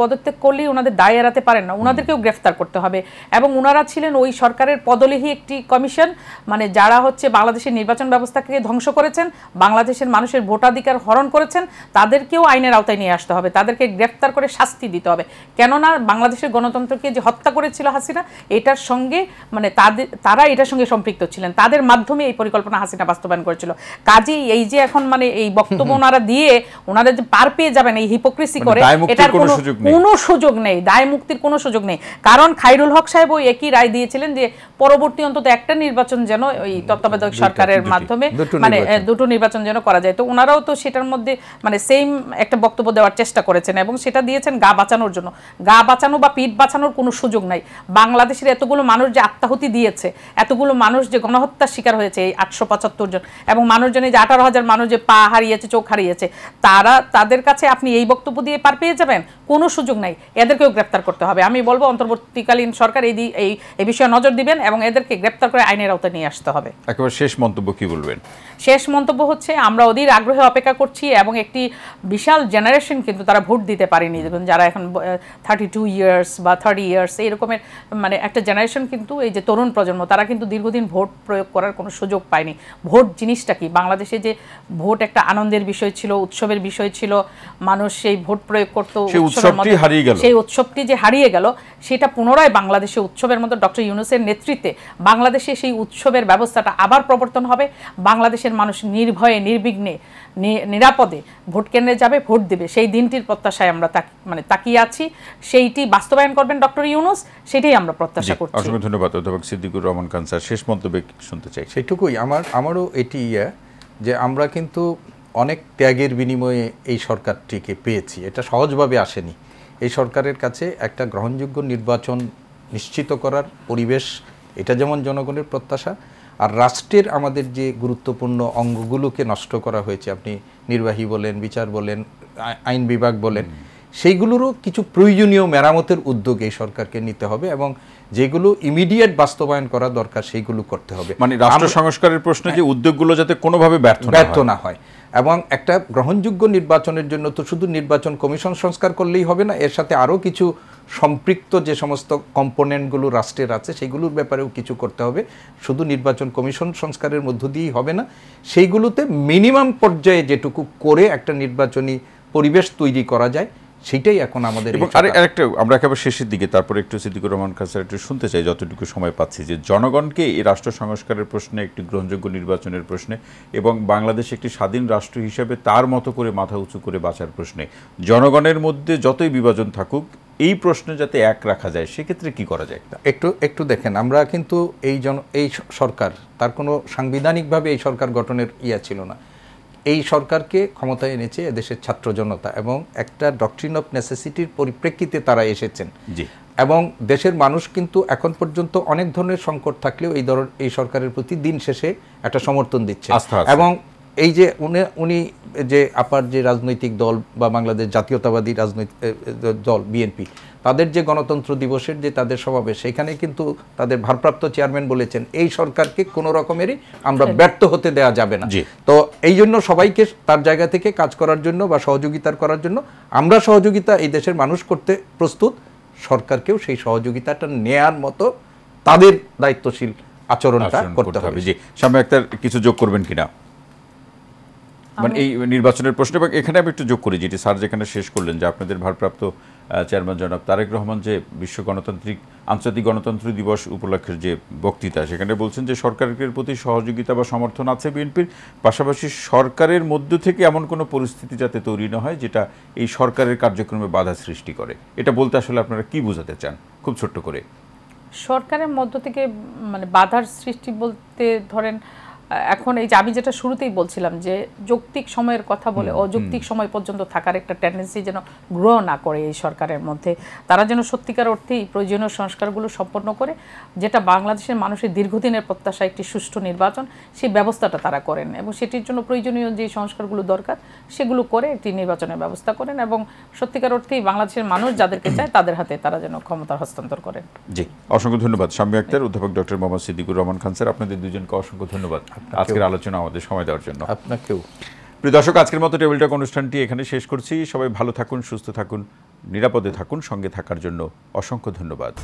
পদত্যাগ করলেই ওনাদের দায় এড়াতে পারেন না ওনাদেরকেও গ্রেফতার করতে হবে এবং ওনারা ছিলেন ওই সরকারের পদলেহি একটি কমিশন মানে যারা হচ্ছে বাংলাদেশের নির্বাচন ব্যবস্থাকে ধ্বংস করেছেন বাংলাদেশের মানুষের ভোটাধিকার হরণ করেছেন তাদেরকেও আইনের আওতায় নিয়ে আসতে হবে তাদেরকে গ্রেফতার করে শাস্তি দিতে হবে কেননা বাংলাদেশের গণতন্ত্রকে যে হত্যা করেছিল হাসিনা এটার সঙ্গে মানে মানে তাদের তারা এটার সঙ্গে সম্পৃক্ত ছিলেন তাদের মাধ্যমে এই পরিকল্পনা হাসিনা বাস্তবায়ন করেছিল কাজে এই যে এখন মানে এই বক্তব্য ওনারা দিয়ে ওনারা যে পার পেয়ে যাবেন এই হিপোক্রেসি মানে করে এটার কোনো কোনো সুযোগ নেই দায় মুক্তির কোনো সুযোগ নেই কারণ খাইরুল হক সাহেব ওই একই রায় দিয়েছিলেন যে পরবর্তী অন্তত একটা নির্বাচন যেন ওই তত্ত্বাবধায়ক সরকারের মাধ্যমে মানে দুটো নির্বাচন যেন করা যায় তো ওনারাও তো সেটার মধ্যে মানে সেম একটা বক্তব্য দেওয়ার চেষ্টা করেছেন এবং সেটা দিয়েছেন গা বাঁচানোর জন্য গা বাঁচানো বা পিঠ বাঁচানোর কোনো সুযোগ নাই বাংলাদেশের এতগুলো মানুষ যে আত্মাহত অনুমতি দিয়েছে এতগুলো মানুষ যে গণহত্যার শিকার হয়েছে এই আটশো পঁচাত্তর জন এবং মানুষজনে যে আঠারো হাজার মানুষ যে পা হারিয়েছে চোখ হারিয়েছে তারা তাদের কাছে আপনি এই বক্তব্য দিয়ে পার পেয়ে যাবেন কোনো সুযোগ নাই এদেরকেও গ্রেপ্তার করতে হবে আমি বলবো অন্তর্বর্তীকালীন সরকার এই এই বিষয়ে নজর দিবেন এবং এদেরকে গ্রেপ্তার করে আইনের আওতায় নিয়ে আসতে হবে একেবারে শেষ মন্তব্য কি বলবেন শেষ মন্তব্য হচ্ছে আমরা অধীর আগ্রহে অপেক্ষা করছি এবং একটি বিশাল জেনারেশন কিন্তু তারা ভোট দিতে পারেনি দেখুন যারা এখন থার্টি টু ইয়ার্স বা থার্টি ইয়ার্স এইরকমের মানে একটা জেনারেশন কিন্তু এই যে তরুণ প্রজন্ম তারা কিন্তু দীর্ঘদিন ভোট প্রয়োগ করার কোনো সুযোগ পায়নি ভোট জিনিসটা কি বাংলাদেশে যে ভোট একটা আনন্দের বিষয় ছিল উৎসবের বিষয় ছিল মানুষ সেই ভোট প্রয়োগ করত সেই উৎসবটি যে হারিয়ে গেল সেটা পুনরায় বাংলাদেশে উৎসবের মতো ডক্টর ইউনুসের নেতৃত্বে বাংলাদেশে সেই উৎসবের ব্যবস্থাটা আবার প্রবর্তন হবে বাংলাদেশের মানুষ নির্ভয়ে নির্বিঘ্নে নিরাপদে ভোট কেন্দ্রে যাবে ভোট দেবে সেই দিনটির প্রত্যাশায় আমরা মানে তাকিয়ে আছি সেইটি বাস্তবায়ন করবেন ডক্টর ইউনুস সেটাই আমরা প্রত্যাশা করছি অসংখ্য ধন্যবাদ অধ্যাপক সিদ্দিকুর রহমান খান স্যার শেষ মন্তব্য শুনতে চাই সেইটুকুই আমার আমারও এটি ইয়া যে আমরা কিন্তু অনেক ত্যাগের বিনিময়ে এই সরকারটিকে পেয়েছি এটা সহজভাবে আসেনি এই সরকারের কাছে একটা গ্রহণযোগ্য নির্বাচন নিশ্চিত করার পরিবেশ এটা যেমন জনগণের প্রত্যাশা আর রাষ্ট্রের আমাদের যে গুরুত্বপূর্ণ অঙ্গগুলোকে নষ্ট করা হয়েছে আপনি নির্বাহী বলেন বিচার বলেন আইন বিভাগ বলেন সেইগুলোরও কিছু প্রয়োজনীয় মেরামতের উদ্যোগ এই সরকারকে নিতে হবে এবং যেগুলো ইমিডিয়েট বাস্তবায়ন করা দরকার সেইগুলো করতে হবে মানে রাষ্ট্র সংস্কারের প্রশ্নে যে হ্যাঁ। উদ্যোগগুলো যাতে কোনোভাবে ব্যর্থ ব্যর্থ না হয় এবং একটা গ্রহণযোগ্য নির্বাচনের জন্য তো শুধু নির্বাচন কমিশন সংস্কার করলেই হবে না এর সাথে আরও কিছু সম্পৃক্ত যে সমস্ত কম্পোনেন্টগুলো রাষ্ট্রের আছে সেগুলোর ব্যাপারেও কিছু করতে হবে শুধু নির্বাচন কমিশন সংস্কারের মধ্য দিয়েই হবে না সেইগুলোতে মিনিমাম পর্যায়ে যেটুকু করে একটা নির্বাচনী পরিবেশ তৈরি করা যায় সেটাই এখন আমাদের আরেকটা আমরা একেবারে শেষের দিকে তারপরে একটু সিদ্দিকুর রহমান খান স্যার একটু শুনতে চাই যতটুকু সময় পাচ্ছি যে জনগণকে এই রাষ্ট্র সংস্কারের প্রশ্নে একটি গ্রহণযোগ্য নির্বাচনের প্রশ্নে এবং বাংলাদেশ একটি স্বাধীন রাষ্ট্র হিসেবে তার মতো করে মাথা উঁচু করে বাঁচার প্রশ্নে জনগণের মধ্যে যতই বিভাজন থাকুক এই প্রশ্নে যাতে এক রাখা যায় সেক্ষেত্রে কি করা যায় একটু একটু দেখেন আমরা কিন্তু এই জন এই সরকার তার কোনো সাংবিধানিকভাবে এই সরকার গঠনের ইয়া ছিল না এই সরকারকে ক্ষমতায় এনেছে এদেশের ছাত্র জনতা এবং একটা ডকট্রিন অফ নেসেসিটির পরিপ্রেক্ষিতে তারা এসেছেন এবং দেশের মানুষ কিন্তু এখন পর্যন্ত অনেক ধরনের সংকট থাকলেও এই ধরনের এই সরকারের প্রতি দিন শেষে একটা সমর্থন দিচ্ছে এবং এই যে উনি উনি যে আপার যে রাজনৈতিক দল বা বাংলাদেশ জাতীয়তাবাদী রাজনৈতিক দল বিএনপি তাদের যে গণতন্ত্র দিবসের যে তাদের সমাবেশ সেখানে কিন্তু তাদের ভারপ্রাপ্ত চেয়ারম্যান বলেছেন এই সরকারকে কোনো রকমেরই আমরা হ্যাঁ। ব্যর্থ হতে দেয়া যাবে না তো এই জন্য সবাইকে তার জায়গা থেকে কাজ করার জন্য বা সহযোগিতার করার জন্য আমরা সহযোগিতা এই দেশের মানুষ করতে প্রস্তুত সরকারকেও সেই সহযোগিতাটা নেয়ার মতো তাদের দায়িত্বশীল আচরণটা করতে হবে জি সামনে একটা কিছু যোগ করবেন কিনা মানে এই নির্বাচনের প্রশ্ন এবং এখানে আমি একটু যোগ করি যেটি স্যার যেখানে শেষ করলেন যে আপনাদের ভারপ্রাপ্ত চেয়ারম্যান জনাব তারেক রহমান যে বিশ্ব গণতান্ত্রিক আন্তর্জাতিক গণতন্ত্র দিবস উপলক্ষের যে বক্তৃতা সেখানে বলছেন যে সরকারের প্রতি সহযোগিতা বা সমর্থন আছে বিএনপির পাশাপাশি সরকারের মধ্য থেকে এমন কোনো পরিস্থিতি যাতে তৈরি না হয় যেটা এই সরকারের কার্যক্রমে বাধা সৃষ্টি করে এটা বলতে আসলে আপনারা কি বোঝাতে চান খুব ছোট্ট করে সরকারের মধ্য থেকে মানে বাধার সৃষ্টি বলতে ধরেন এখন এই যে আমি যেটা শুরুতেই বলছিলাম যে যৌক্তিক সময়ের কথা বলে অযৌক্তিক সময় পর্যন্ত থাকার একটা টেন্ডেন্সি যেন গ্রহ না করে এই সরকারের মধ্যে তারা যেন সত্যিকার অর্থেই প্রয়োজনীয় সংস্কারগুলো সম্পন্ন করে যেটা বাংলাদেশের মানুষের দীর্ঘদিনের প্রত্যাশা একটি সুষ্ঠু নির্বাচন সেই ব্যবস্থাটা তারা করেন এবং সেটির জন্য প্রয়োজনীয় যে সংস্কারগুলো দরকার সেগুলো করে একটি নির্বাচনের ব্যবস্থা করেন এবং সত্যিকার অর্থেই বাংলাদেশের মানুষ যাদেরকে চায় তাদের হাতে তারা যেন ক্ষমতার হস্তান্তর করেন জি অসংখ্য ধন্যবাদ স্বামী আক্তার অধ্যাপক ডক্টর মোহাম্মদ সিদ্দিকুর রহমান খান স্যার আপনাদের দুজনকে অসংখ্য ধন্যবাদ আজকের আলোচনা আমাদের সময় দেওয়ার জন্য আপনাকেও প্রিয় দর্শক আজকের মতো টেবিল টক অনুষ্ঠানটি এখানে শেষ করছি সবাই ভালো থাকুন সুস্থ থাকুন নিরাপদে থাকুন সঙ্গে থাকার জন্য অসংখ্য ধন্যবাদ